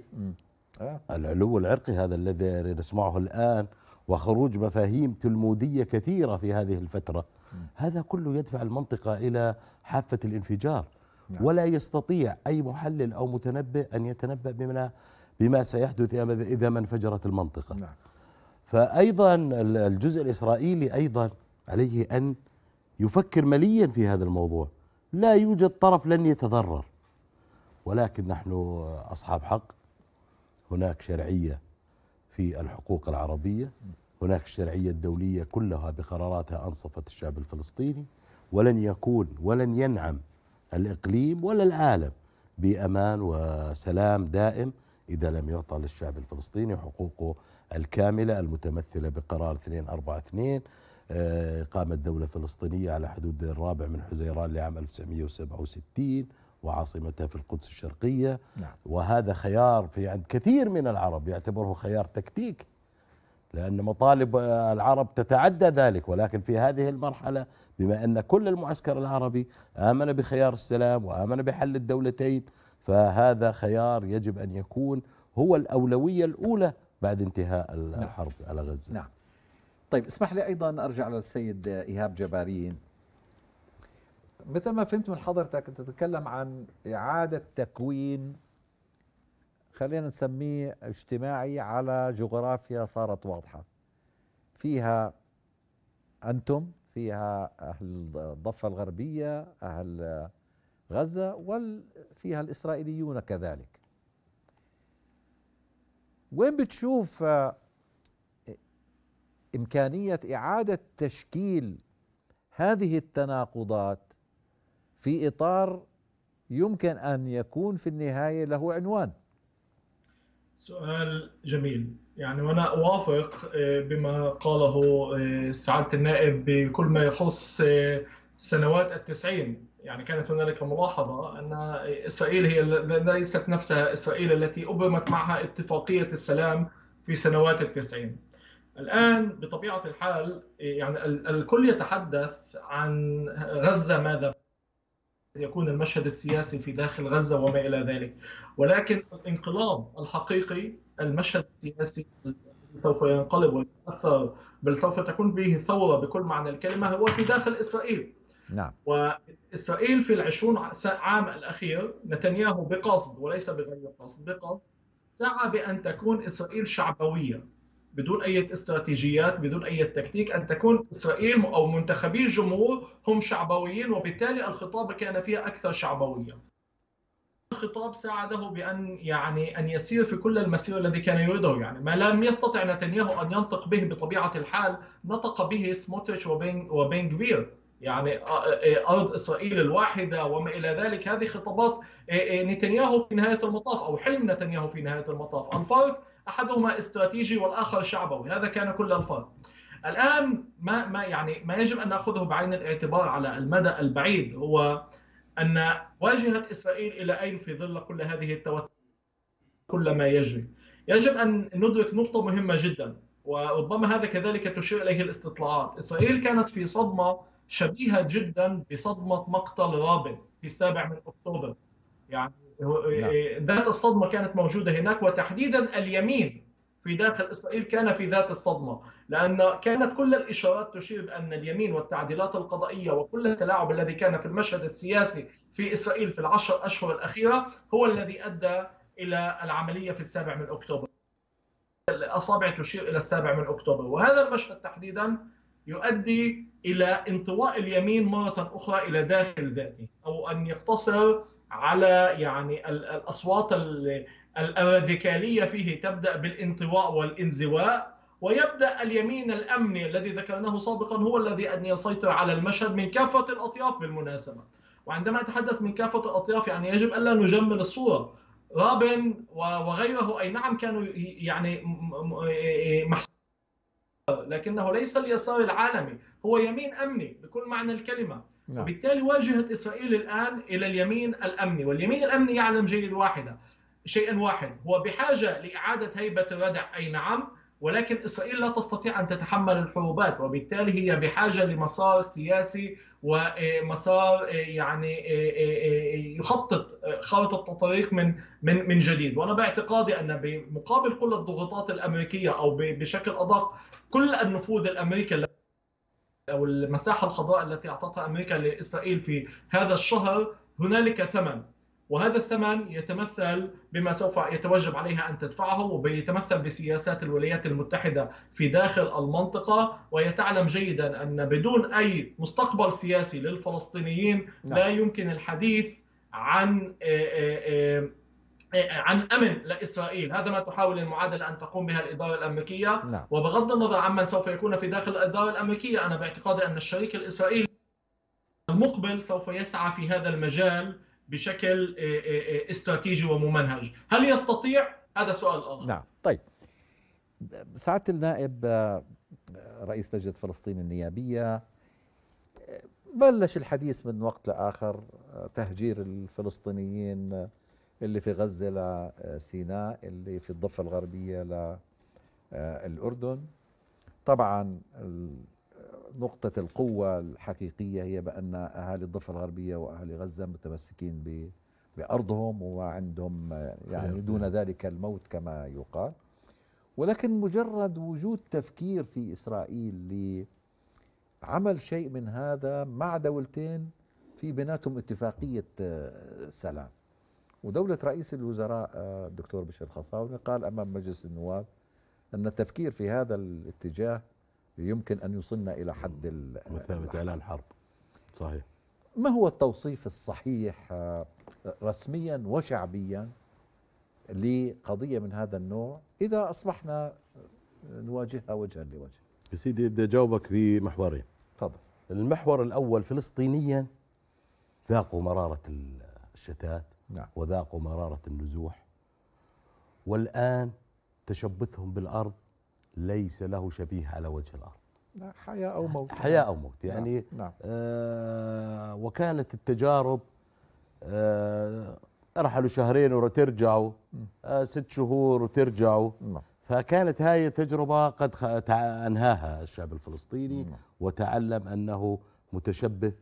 آه. العلو العرقي هذا الذي نسمعه الآن وخروج مفاهيم تلمودية كثيرة في هذه الفترة هذا كله يدفع المنطقة إلى حافة الانفجار نعم. ولا يستطيع أي محلل أو متنبئ أن يتنبأ بما بما سيحدث إذا ما انفجرت المنطقة نعم. فأيضا الجزء الإسرائيلي أيضا عليه أن يفكر مليا في هذا الموضوع لا يوجد طرف لن يتضرر ولكن نحن أصحاب حق هناك شرعية في الحقوق العربية هناك الشرعية الدولية كلها بقراراتها أنصفت الشعب الفلسطيني ولن يكون ولن ينعم الإقليم ولا العالم بأمان وسلام دائم إذا لم يعطى للشعب الفلسطيني حقوقه الكاملة المتمثلة بقرار 242 آه، قامت دولة فلسطينية على حدود الرابع من حزيران لعام 1967 وعاصمتها في القدس الشرقية نعم. وهذا خيار في عند كثير من العرب يعتبره خيار تكتيكي لأن مطالب العرب تتعدى ذلك ولكن في هذه المرحلة بما أن كل المعسكر العربي آمن بخيار السلام وآمن بحل الدولتين فهذا خيار يجب أن يكون هو الأولوية الأولى بعد انتهاء نعم. الحرب نعم. على غزة نعم طيب اسمح لي أيضا أرجع للسيد إيهاب جبارين مثل ما فهمت من حضرتك أنت تتكلم عن إعادة تكوين خلينا نسميه اجتماعي على جغرافيا صارت واضحة فيها أنتم فيها أهل الضفة الغربية أهل غزة وفيها الإسرائيليون كذلك وين بتشوف آه، امكانيه اعاده تشكيل هذه التناقضات في اطار يمكن ان يكون في النهايه له عنوان سؤال جميل يعني وانا اوافق آه، بما قاله آه، سعاده النائب بكل ما يخص سنوات التسعين يعني كانت هنالك ملاحظة أن إسرائيل هي ليست نفسها إسرائيل التي أبرمت معها اتفاقية السلام في سنوات التسعين الآن بطبيعة الحال يعني الكل يتحدث عن غزة ماذا يكون المشهد السياسي في داخل غزة وما إلى ذلك ولكن الانقلاب الحقيقي المشهد السياسي سوف ينقلب ويتأثر بل سوف تكون به ثورة بكل معنى الكلمة هو في داخل إسرائيل نعم وإسرائيل في العشرون عام الأخير نتنياهو بقصد وليس بغير قصد بقصد سعى بأن تكون إسرائيل شعبوية بدون أي استراتيجيات بدون أي تكتيك أن تكون إسرائيل أو منتخبي الجمهور هم شعبويين وبالتالي الخطاب كان فيها أكثر شعبوية الخطاب ساعده بأن يعني أن يسير في كل المسير الذي كان يريده يعني ما لم يستطع نتنياهو أن ينطق به بطبيعة الحال نطق به سموتريتش وبين وبين جوير يعني آه، آه، آه، ارض اسرائيل الواحده وما الى ذلك هذه خطابات نتنياهو في نهايه المطاف او حلم نتنياهو في نهايه المطاف الفرق احدهما استراتيجي والاخر شعبوي هذا كان كل الفرق الان ما ما يعني ما يجب ان ناخذه بعين الاعتبار على المدى البعيد هو ان واجهه اسرائيل الى اين في ظل كل هذه التوتر كل ما يجري يجب ان ندرك نقطه مهمه جدا وربما هذا كذلك تشير اليه الاستطلاعات اسرائيل كانت في صدمه شبيهه جدا بصدمه مقتل رابن في السابع من اكتوبر يعني نعم. إيه، ذات الصدمه كانت موجوده هناك وتحديدا اليمين في داخل اسرائيل كان في ذات الصدمه لان كانت كل الاشارات تشير بان اليمين والتعديلات القضائيه وكل التلاعب الذي كان في المشهد السياسي في اسرائيل في العشر اشهر الاخيره هو الذي ادى الى العمليه في السابع من اكتوبر. الاصابع تشير الى السابع من اكتوبر وهذا المشهد تحديدا يؤدي إلى انطواء اليمين مرة أخرى إلى داخل ذاته أو أن يقتصر على يعني الأصوات الراديكالية فيه تبدأ بالانطواء والانزواء ويبدأ اليمين الأمني الذي ذكرناه سابقا هو الذي أن يسيطر على المشهد من كافة الأطياف بالمناسبة وعندما أتحدث من كافة الأطياف يعني يجب ألا نجمل الصورة رابن وغيره أي نعم كانوا يعني محسوسين لكنه ليس اليسار العالمي هو يمين أمني بكل معنى الكلمة نعم. وبالتالي واجهت إسرائيل الآن إلى اليمين الأمني واليمين الأمني يعلم جيد واحدة شيئا واحد هو بحاجة لإعادة هيبة الردع أي نعم ولكن إسرائيل لا تستطيع أن تتحمل الحروبات وبالتالي هي بحاجة لمسار سياسي ومسار آه، يعني آه، آه، يخطط خارطة الطريق من من من جديد وأنا باعتقادي أن بمقابل كل الضغوطات الأمريكية أو بشكل أدق كل النفوذ الامريكي او المساحه الخضراء التي اعطتها امريكا لاسرائيل في هذا الشهر هنالك ثمن وهذا الثمن يتمثل بما سوف يتوجب عليها ان تدفعه ويتمثل بسياسات الولايات المتحده في داخل المنطقه وهي تعلم جيدا ان بدون اي مستقبل سياسي للفلسطينيين لا نعم. يمكن الحديث عن آه، آه، آه، إيه، عن امن لاسرائيل، هذا ما تحاول المعادله ان تقوم بها الاداره الامريكيه نعم. وبغض النظر عمن سوف يكون في داخل الاداره الامريكيه انا باعتقادي ان الشريك الاسرائيلي المقبل سوف يسعى في هذا المجال بشكل إيه، إيه، استراتيجي وممنهج، هل يستطيع؟ هذا سؤال اخر. نعم، طيب سعاده النائب آه، رئيس لجنه فلسطين النيابيه آه، بلش الحديث من وقت لاخر آه، تهجير الفلسطينيين اللي في غزة لسيناء آه، اللي في الضفة الغربية للأردن آه، طبعا نقطة القوة الحقيقية هي بأن أهالي الضفة الغربية وأهالي غزة متمسكين بأرضهم وعندهم آه، يعني دون ذلك الموت كما يقال ولكن مجرد وجود تفكير في إسرائيل لعمل شيء من هذا مع دولتين في بيناتهم اتفاقية سلام ودولة رئيس الوزراء آه، الدكتور بشير الخصاوني قال أمام مجلس النواب أن التفكير في هذا الاتجاه يمكن أن يوصلنا إلى حد مثابة إعلان حرب صحيح ما هو التوصيف الصحيح آه، رسميا وشعبيا لقضية من هذا النوع إذا أصبحنا آه، نواجهها وجها لوجه يا سيدي بدي أجاوبك بمحورين تفضل المحور الأول فلسطينيا ذاقوا مرارة الشتات نعم. وذاقوا مرارة النزوح والآن تشبثهم بالأرض ليس له شبيه على وجه الأرض حياة أو موت حياة أو موت نعم. يعني نعم. نعم. آه وكانت التجارب آه ارحلوا شهرين وترجعوا آه ست شهور وترجعوا نعم. فكانت هاي التجربة قد أنهاها الشعب الفلسطيني نعم. وتعلم أنه متشبث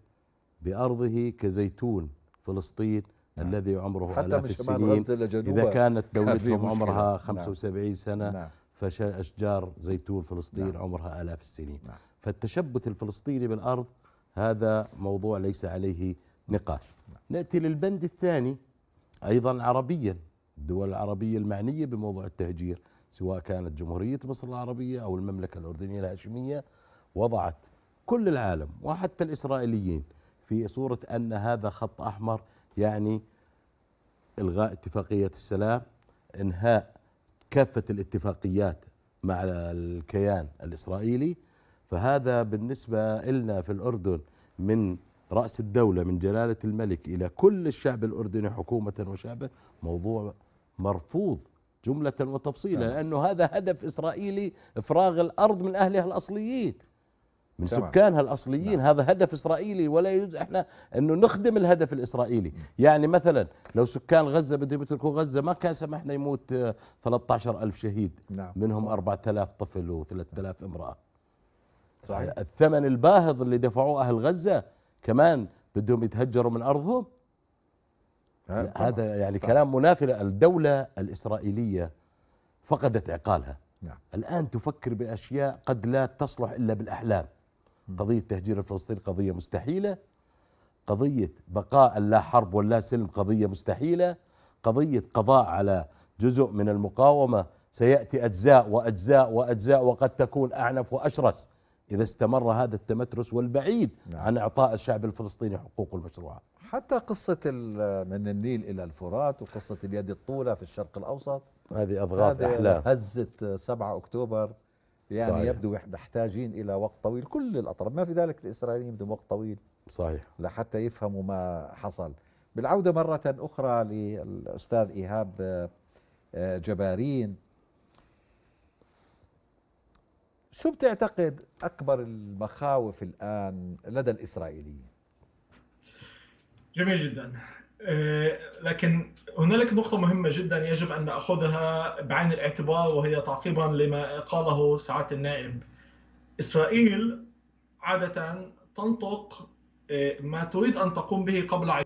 بأرضه كزيتون فلسطين نعم. الذي عمره حتى آلاف السنين إذا كانت دولتهم عمرها 75 نعم. سنة نعم. فأشجار زيتون فلسطين نعم. عمرها آلاف السنين نعم. فالتشبث الفلسطيني بالأرض هذا موضوع ليس عليه نقاش نعم. نأتي للبند الثاني أيضا عربيا الدول العربية المعنية بموضوع التهجير سواء كانت جمهورية مصر العربية أو المملكة الأردنية الهاشمية وضعت كل العالم وحتى الإسرائيليين في صورة أن هذا خط أحمر يعني الغاء اتفاقيه السلام انهاء كافه الاتفاقيات مع الكيان الاسرائيلي فهذا بالنسبه لنا في الاردن من راس الدوله من جلاله الملك الى كل الشعب الاردني حكومه وشعبا موضوع مرفوض جمله وتفصيلا نعم. لانه هذا هدف اسرائيلي افراغ الارض من اهلها الاصليين من طبعا. سكانها الاصليين نعم. هذا هدف اسرائيلي ولا يجوز احنا انه نخدم الهدف الاسرائيلي يعني مثلا لو سكان غزه بدهم يتركوا غزه ما كان سمحنا يموت 13 ألف شهيد نعم. منهم 4000 طفل و3000 امراه صحيح. آه، الثمن الباهظ اللي دفعوه اهل غزه كمان بدهم يتهجروا من ارضهم هذا يعني طبعا. كلام منافي الدوله الاسرائيليه فقدت عقالها نعم. الآن تفكر بأشياء قد لا تصلح إلا بالأحلام قضية تهجير الفلسطيني قضية مستحيلة قضية بقاء لا حرب ولا سلم قضية مستحيلة قضية قضاء على جزء من المقاومة سيأتي أجزاء وأجزاء وأجزاء وقد تكون أعنف وأشرس إذا استمر هذا التمترس والبعيد نعم. عن إعطاء الشعب الفلسطيني حقوقه المشروعة حتى قصة من النيل إلى الفرات وقصة اليد الطولة في الشرق الأوسط هذه أضغاث أحلام هزت 7 أكتوبر يعني صحيح. يبدو محتاجين إلى وقت طويل كل الأطراف ما في ذلك الإسرائيليين بدهم وقت طويل صحيح لحتى يفهموا ما حصل بالعودة مرة أخرى للأستاذ إيهاب آه، جبارين شو بتعتقد أكبر المخاوف الآن لدى الإسرائيليين؟ جميل جدا آه، لكن هنالك نقطة مهمة جدا يجب أن نأخذها بعين الاعتبار وهي تعقيبا لما قاله سعادة النائب إسرائيل عادة تنطق آه، ما تريد أن تقوم به قبل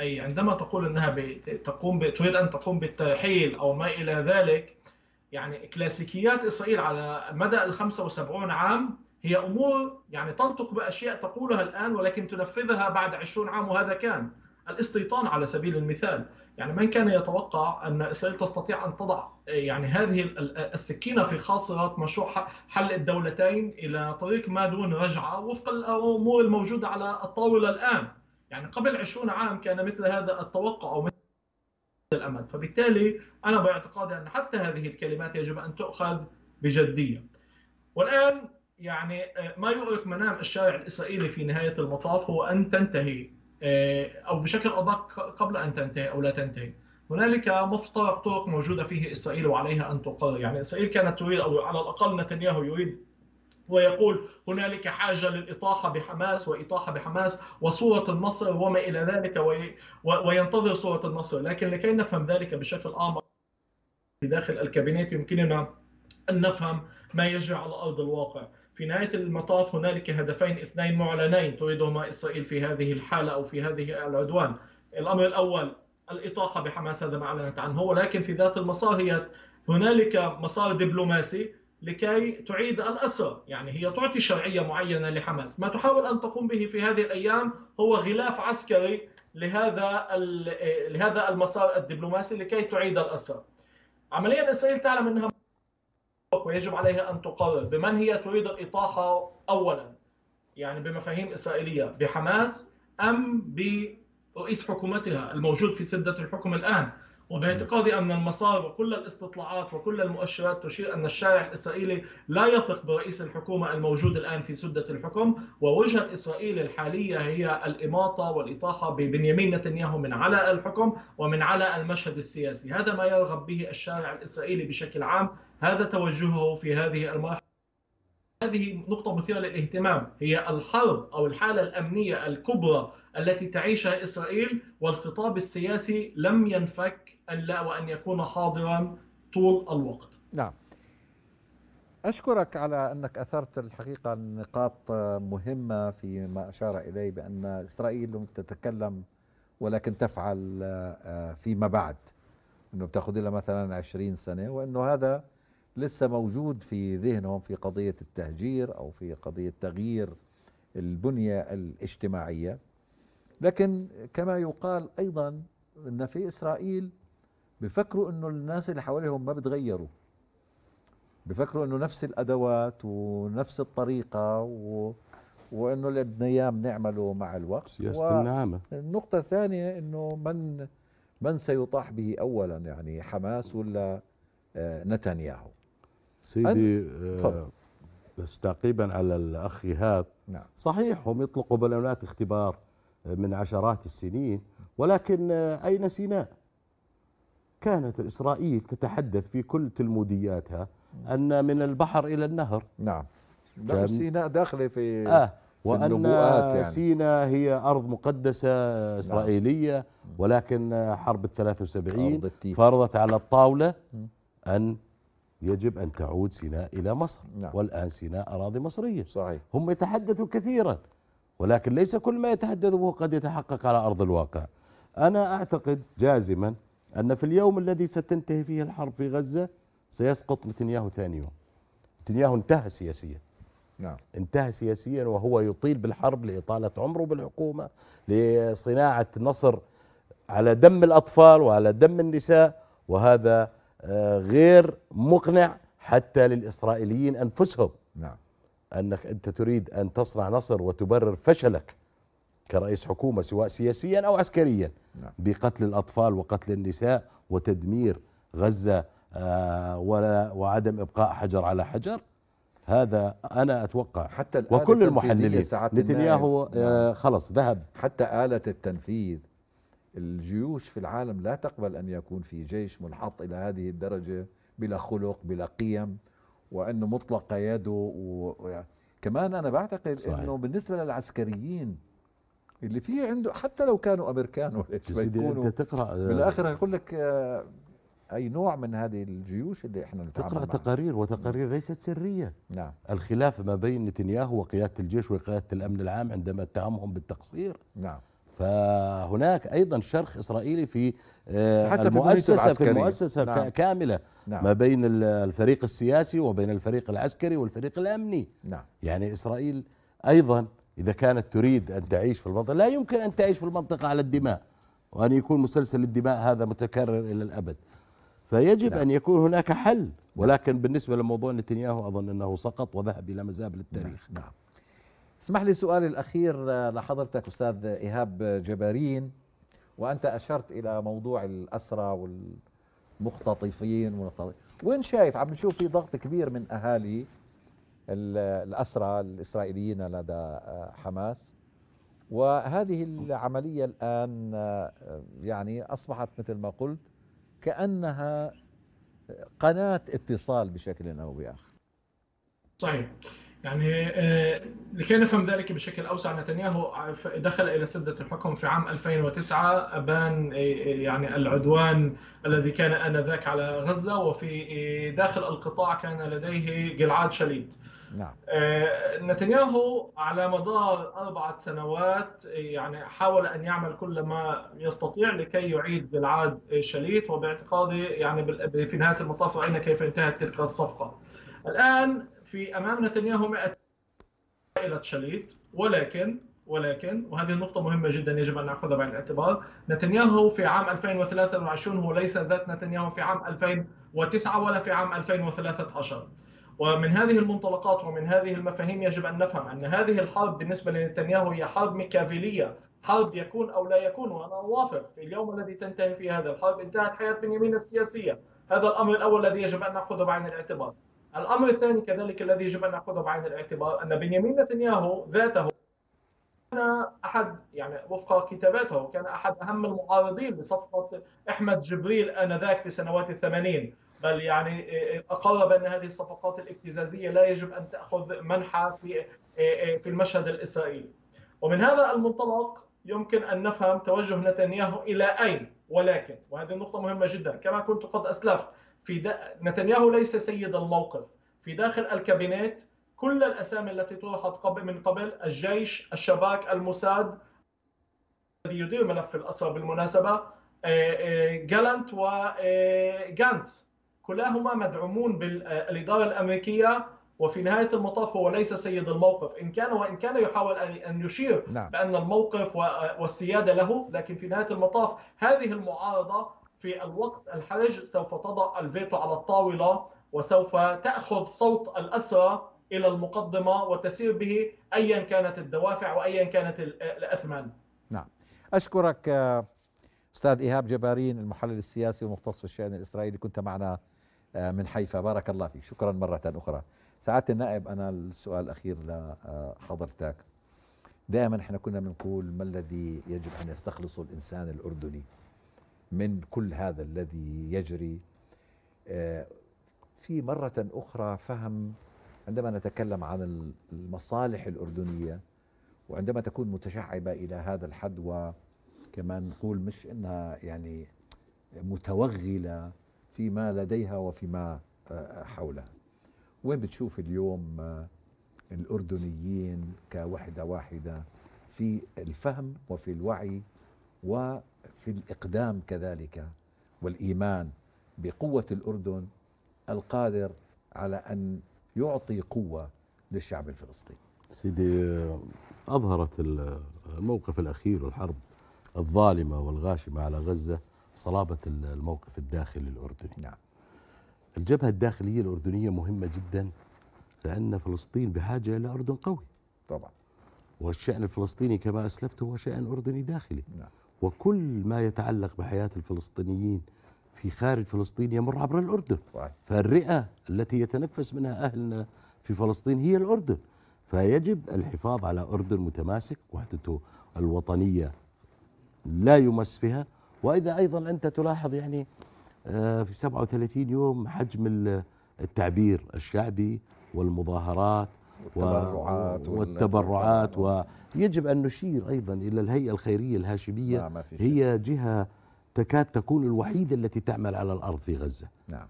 أي عندما تقول أنها تقوم تريد أن تقوم بالترحيل أو ما إلى ذلك يعني كلاسيكيات إسرائيل على مدى ال 75 عام هي أمور يعني تنطق بأشياء تقولها الآن ولكن تنفذها بعد 20 عام وهذا كان الاستيطان على سبيل المثال يعني من كان يتوقع أن إسرائيل تستطيع أن تضع يعني هذه السكينة في خاصرة مشروع حل الدولتين إلى طريق ما دون رجعة وفق الأمور الموجودة على الطاولة الآن يعني قبل 20 عام كان مثل هذا التوقع أو مثل الأمل فبالتالي أنا باعتقادي أن حتى هذه الكلمات يجب أن تؤخذ بجدية والآن يعني آه، ما يؤرق منام الشارع الإسرائيلي في نهاية المطاف هو أن تنتهي آه، او بشكل ادق قبل ان تنتهي او لا تنتهي. هنالك مفترق طرق موجوده فيه اسرائيل وعليها ان تقر، يعني اسرائيل كانت تريد او على الاقل نتنياهو يريد ويقول هنالك حاجة للإطاحة بحماس وإطاحة بحماس وصورة النصر وما إلى ذلك وينتظر صورة النصر لكن لكي نفهم ذلك بشكل أعمق في داخل الكابينيت يمكننا أن نفهم ما يجري على أرض الواقع في نهاية المطاف هنالك هدفين اثنين معلنين تريدهما إسرائيل في هذه الحالة أو في هذه العدوان الأمر الأول الإطاحة بحماس هذا ما أعلنت عنه ولكن في ذات المسار هي هنالك مسار دبلوماسي لكي تعيد الأسر يعني هي تعطي شرعية معينة لحماس ما تحاول أن تقوم به في هذه الأيام هو غلاف عسكري لهذا لهذا المسار الدبلوماسي لكي تعيد الأسر عمليا إسرائيل تعلم أنها ويجب عليها أن تقرر بمن هي تريد الإطاحة أولا يعني بمفاهيم إسرائيلية بحماس أم برئيس حكومتها الموجود في سدة الحكم الآن وباعتقادي أن المسار وكل الاستطلاعات وكل المؤشرات تشير أن الشارع الإسرائيلي لا يثق برئيس الحكومة الموجود الآن في سدة الحكم ووجهة إسرائيل الحالية هي الإماطة والإطاحة ببنيامين نتنياهو من على الحكم ومن على المشهد السياسي هذا ما يرغب به الشارع الإسرائيلي بشكل عام هذا توجهه في هذه المرحلة هذه نقطة مثيرة للاهتمام هي الحرب أو الحالة الأمنية الكبرى التي تعيشها إسرائيل والخطاب السياسي لم ينفك ألا وأن يكون حاضرا طول الوقت نعم أشكرك على أنك أثرت الحقيقة نقاط مهمة فيما أشار إليه بأن إسرائيل تتكلم ولكن تفعل آه، فيما بعد أنه بتأخذ لها مثلا عشرين سنة وأنه هذا لسه موجود في ذهنهم في قضية التهجير أو في قضية تغيير البنية الاجتماعية لكن كما يقال أيضا أن في إسرائيل بيفكروا انه الناس اللي حواليهم ما بتغيروا بيفكروا انه نفس الادوات ونفس الطريقه و... وانه اللي بدنا اياه بنعمله مع الوقت سياسه و... النعمه النقطه الثانيه انه من من سيطاح به اولا يعني حماس ولا آه، نتنياهو سيدي أن... آه، بس تعقيبا على الاخ ايهاب نعم. صحيح هم يطلقوا بلونات اختبار آه، من عشرات السنين ولكن اين سيناء كانت إسرائيل تتحدث في كل تلمودياتها أن من البحر إلى النهر نعم داخل نعم، سيناء داخلة في آه وأن يعني. سيناء هي أرض مقدسة نعم. إسرائيلية نعم. ولكن حرب الثلاثة وسبعين فرضت على الطاولة أن يجب أن تعود سيناء إلى مصر نعم. والآن سيناء أراضي مصرية صحيح. هم يتحدثوا كثيرا ولكن ليس كل ما يتحدثوا قد يتحقق على أرض الواقع أنا أعتقد جازما أن في اليوم الذي ستنتهي فيه الحرب في غزة سيسقط نتنياهو ثاني يوم نتنياهو انتهى سياسيا نعم انتهى سياسيا وهو يطيل بالحرب لإطالة عمره بالحكومة لصناعة نصر على دم الأطفال وعلى دم النساء وهذا آه، غير مقنع حتى للإسرائيليين أنفسهم نعم أنك أنت تريد أن تصنع نصر وتبرر فشلك كرئيس حكومة سواء سياسيا أو عسكريا نعم. بقتل الأطفال وقتل النساء وتدمير غزة آه، ولا وعدم إبقاء حجر على حجر هذا أنا أتوقع حتى الآلة وكل المحللين نتنياهو آه، نعم. خلص ذهب حتى آلة التنفيذ الجيوش في العالم لا تقبل أن يكون في جيش منحط إلى هذه الدرجة بلا خلق بلا قيم وأنه مطلق يده و... كمان أنا بعتقد صحيح. أنه بالنسبة للعسكريين اللي في عنده حتى لو كانوا امريكان ولا بيكونوا انت تقرا آه، بالاخر هيقول لك آه، اي نوع من هذه الجيوش اللي احنا تقرا معها. تقارير وتقارير نعم. ليست سريه نعم الخلاف ما بين نتنياهو وقياده الجيش وقياده الامن العام عندما اتهمهم بالتقصير نعم فهناك ايضا شرخ اسرائيلي في آه، حتى المؤسسه في, في المؤسسه نعم. كامله نعم. ما بين الفريق السياسي وبين الفريق العسكري والفريق الامني نعم. يعني اسرائيل ايضا إذا كانت تريد أن تعيش في المنطقة لا يمكن أن تعيش في المنطقة على الدماء وأن يكون مسلسل الدماء هذا متكرر إلى الأبد فيجب نعم. أن يكون هناك حل ولكن بالنسبة لموضوع نتنياهو أظن أنه سقط وذهب إلى مزابل التاريخ نعم, نعم. اسمح لي سؤال الأخير آه، لحضرتك أستاذ إيهاب جبارين وأنت أشرت إلى موضوع الأسرى والمختطفين وين شايف عم نشوف في ضغط كبير من أهالي الأسرى الإسرائيليين لدى آه، حماس وهذه العملية الآن آه، يعني أصبحت مثل ما قلت كأنها قناة اتصال بشكل أو بآخر صحيح طيب، يعني آه، لكي نفهم ذلك بشكل اوسع نتنياهو دخل الى سده الحكم في عام 2009 ابان يعني العدوان الذي كان انذاك على غزه وفي داخل القطاع كان لديه جلعاد شليد نعم آه، نتنياهو على مدار أربعة سنوات يعني حاول أن يعمل كل ما يستطيع لكي يعيد بالعاد شليت وباعتقادي يعني في نهاية المطاف رأينا كيف انتهت تلك الصفقة الآن في أمام نتنياهو 100 عائلة شليت ولكن ولكن وهذه النقطة مهمة جدا يجب أن نأخذها بعين الاعتبار نتنياهو في عام 2023 هو ليس ذات نتنياهو في عام 2009 ولا في عام 2013 ومن هذه المنطلقات ومن هذه المفاهيم يجب أن نفهم أن هذه الحرب بالنسبة لنتنياهو هي حرب ميكافيلية حرب يكون أو لا يكون وأنا أوافق في اليوم الذي تنتهي فيه هذا الحرب انتهت حياة بنيامين السياسية هذا الأمر الأول الذي يجب أن نأخذه بعين الاعتبار الأمر الثاني كذلك الذي يجب أن نأخذه بعين الاعتبار أن بنيامين نتنياهو ذاته كان أحد يعني وفق كتاباته كان أحد أهم المعارضين لصفقة أحمد جبريل آنذاك في سنوات الثمانين بل يعني اقر آه، آه، بان هذه الصفقات الابتزازيه لا يجب ان تاخذ منحى في آه، في المشهد الاسرائيلي. ومن هذا المنطلق يمكن ان نفهم توجه نتنياهو الى اين ولكن وهذه النقطه مهمه جدا كما كنت قد اسلفت في دا... نتنياهو ليس سيد الموقف في داخل الكابينت كل الاسامي التي طرحت قبل من قبل الجيش الشباك الموساد الذي يدير ملف الاسرى بالمناسبه جالنت وجانتس كلاهما مدعومون بالإدارة الأمريكية وفي نهاية المطاف هو ليس سيد الموقف إن كان وإن كان يحاول أن يشير نعم. بأن الموقف والسيادة له لكن في نهاية المطاف هذه المعارضة في الوقت الحرج سوف تضع الفيتو على الطاولة وسوف تأخذ صوت الأسرى إلى المقدمة وتسير به أيا كانت الدوافع وأيا كانت الأثمان نعم أشكرك آه، أستاذ إيهاب جبارين المحلل السياسي ومختص في الشأن الإسرائيلي كنت معنا آه، من حيفا بارك الله فيك شكرا مرة أخرى سعادة النائب أنا السؤال الأخير لحضرتك آه، دائما احنا كنا بنقول ما الذي يجب أن يستخلصه الإنسان الأردني من كل هذا الذي يجري آه، في مرة أخرى فهم عندما نتكلم عن المصالح الأردنية وعندما تكون متشعبة إلى هذا الحد وكما نقول مش إنها يعني متوغلة فيما لديها وفيما آه، آه، حولها وين بتشوف اليوم آه، الأردنيين كوحدة واحدة في الفهم وفي الوعي وفي الإقدام كذلك والإيمان بقوة الأردن القادر على أن يعطي قوة للشعب الفلسطيني سيدي أظهرت الموقف الأخير والحرب الظالمة والغاشمة على غزة صلابة الموقف الداخلي الأردني نعم الجبهة الداخلية الأردنية مهمة جدا لأن فلسطين بحاجة إلى أردن قوي طبعا والشأن الفلسطيني كما أسلفت هو شأن أردني داخلي نعم. وكل ما يتعلق بحياة الفلسطينيين في خارج فلسطين يمر عبر الأردن صحيح. فالرئة التي يتنفس منها أهلنا في فلسطين هي الأردن فيجب الحفاظ على أردن متماسك وحدته الوطنية لا يمس فيها واذا ايضا انت تلاحظ يعني آه، في 37 يوم حجم التعبير الشعبي والمظاهرات والتبرعات والتبرعات ويجب ان نشير ايضا الى الهيئه الخيريه الهاشميه هي جهه تكاد تكون الوحيده التي تعمل على الارض في غزه نعم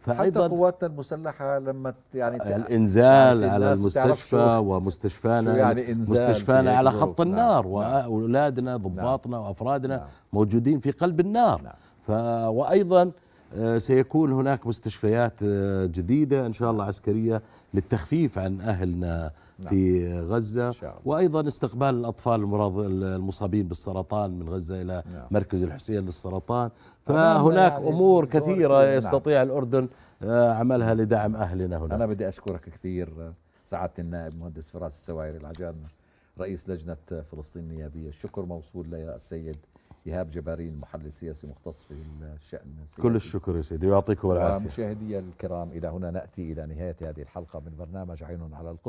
فايضا حتى قواتنا المسلحه لما يعني الانزال يعني على المستشفى ومستشفانا يعني إنزال مستشفانا على خط نعم، النار نعم واولادنا نعم، ضباطنا نعم وافرادنا نعم موجودين في قلب النار نعم وايضا آه، سيكون هناك مستشفيات آه، جديده ان شاء الله عسكريه للتخفيف عن اهلنا نعم. في غزة وأيضا استقبال الأطفال المصابين بالسرطان من غزة إلى نعم. مركز الحسين للسرطان فهناك أمور كثيرة نعم. يستطيع الأردن آه، عملها لدعم أهلنا هنا أنا بدي أشكرك كثير آه، سعادة النائب مهندس فراس السوايري العجان رئيس لجنة فلسطين النيابية الشكر موصول للسيد إيهاب جبارين المحلل السياسي مختص في الشأن السياسي. كل الشكر يا سيدي ويعطيكم العافية مشاهدي الكرام إلى هنا نأتي إلى نهاية هذه الحلقة من برنامج عين على القدس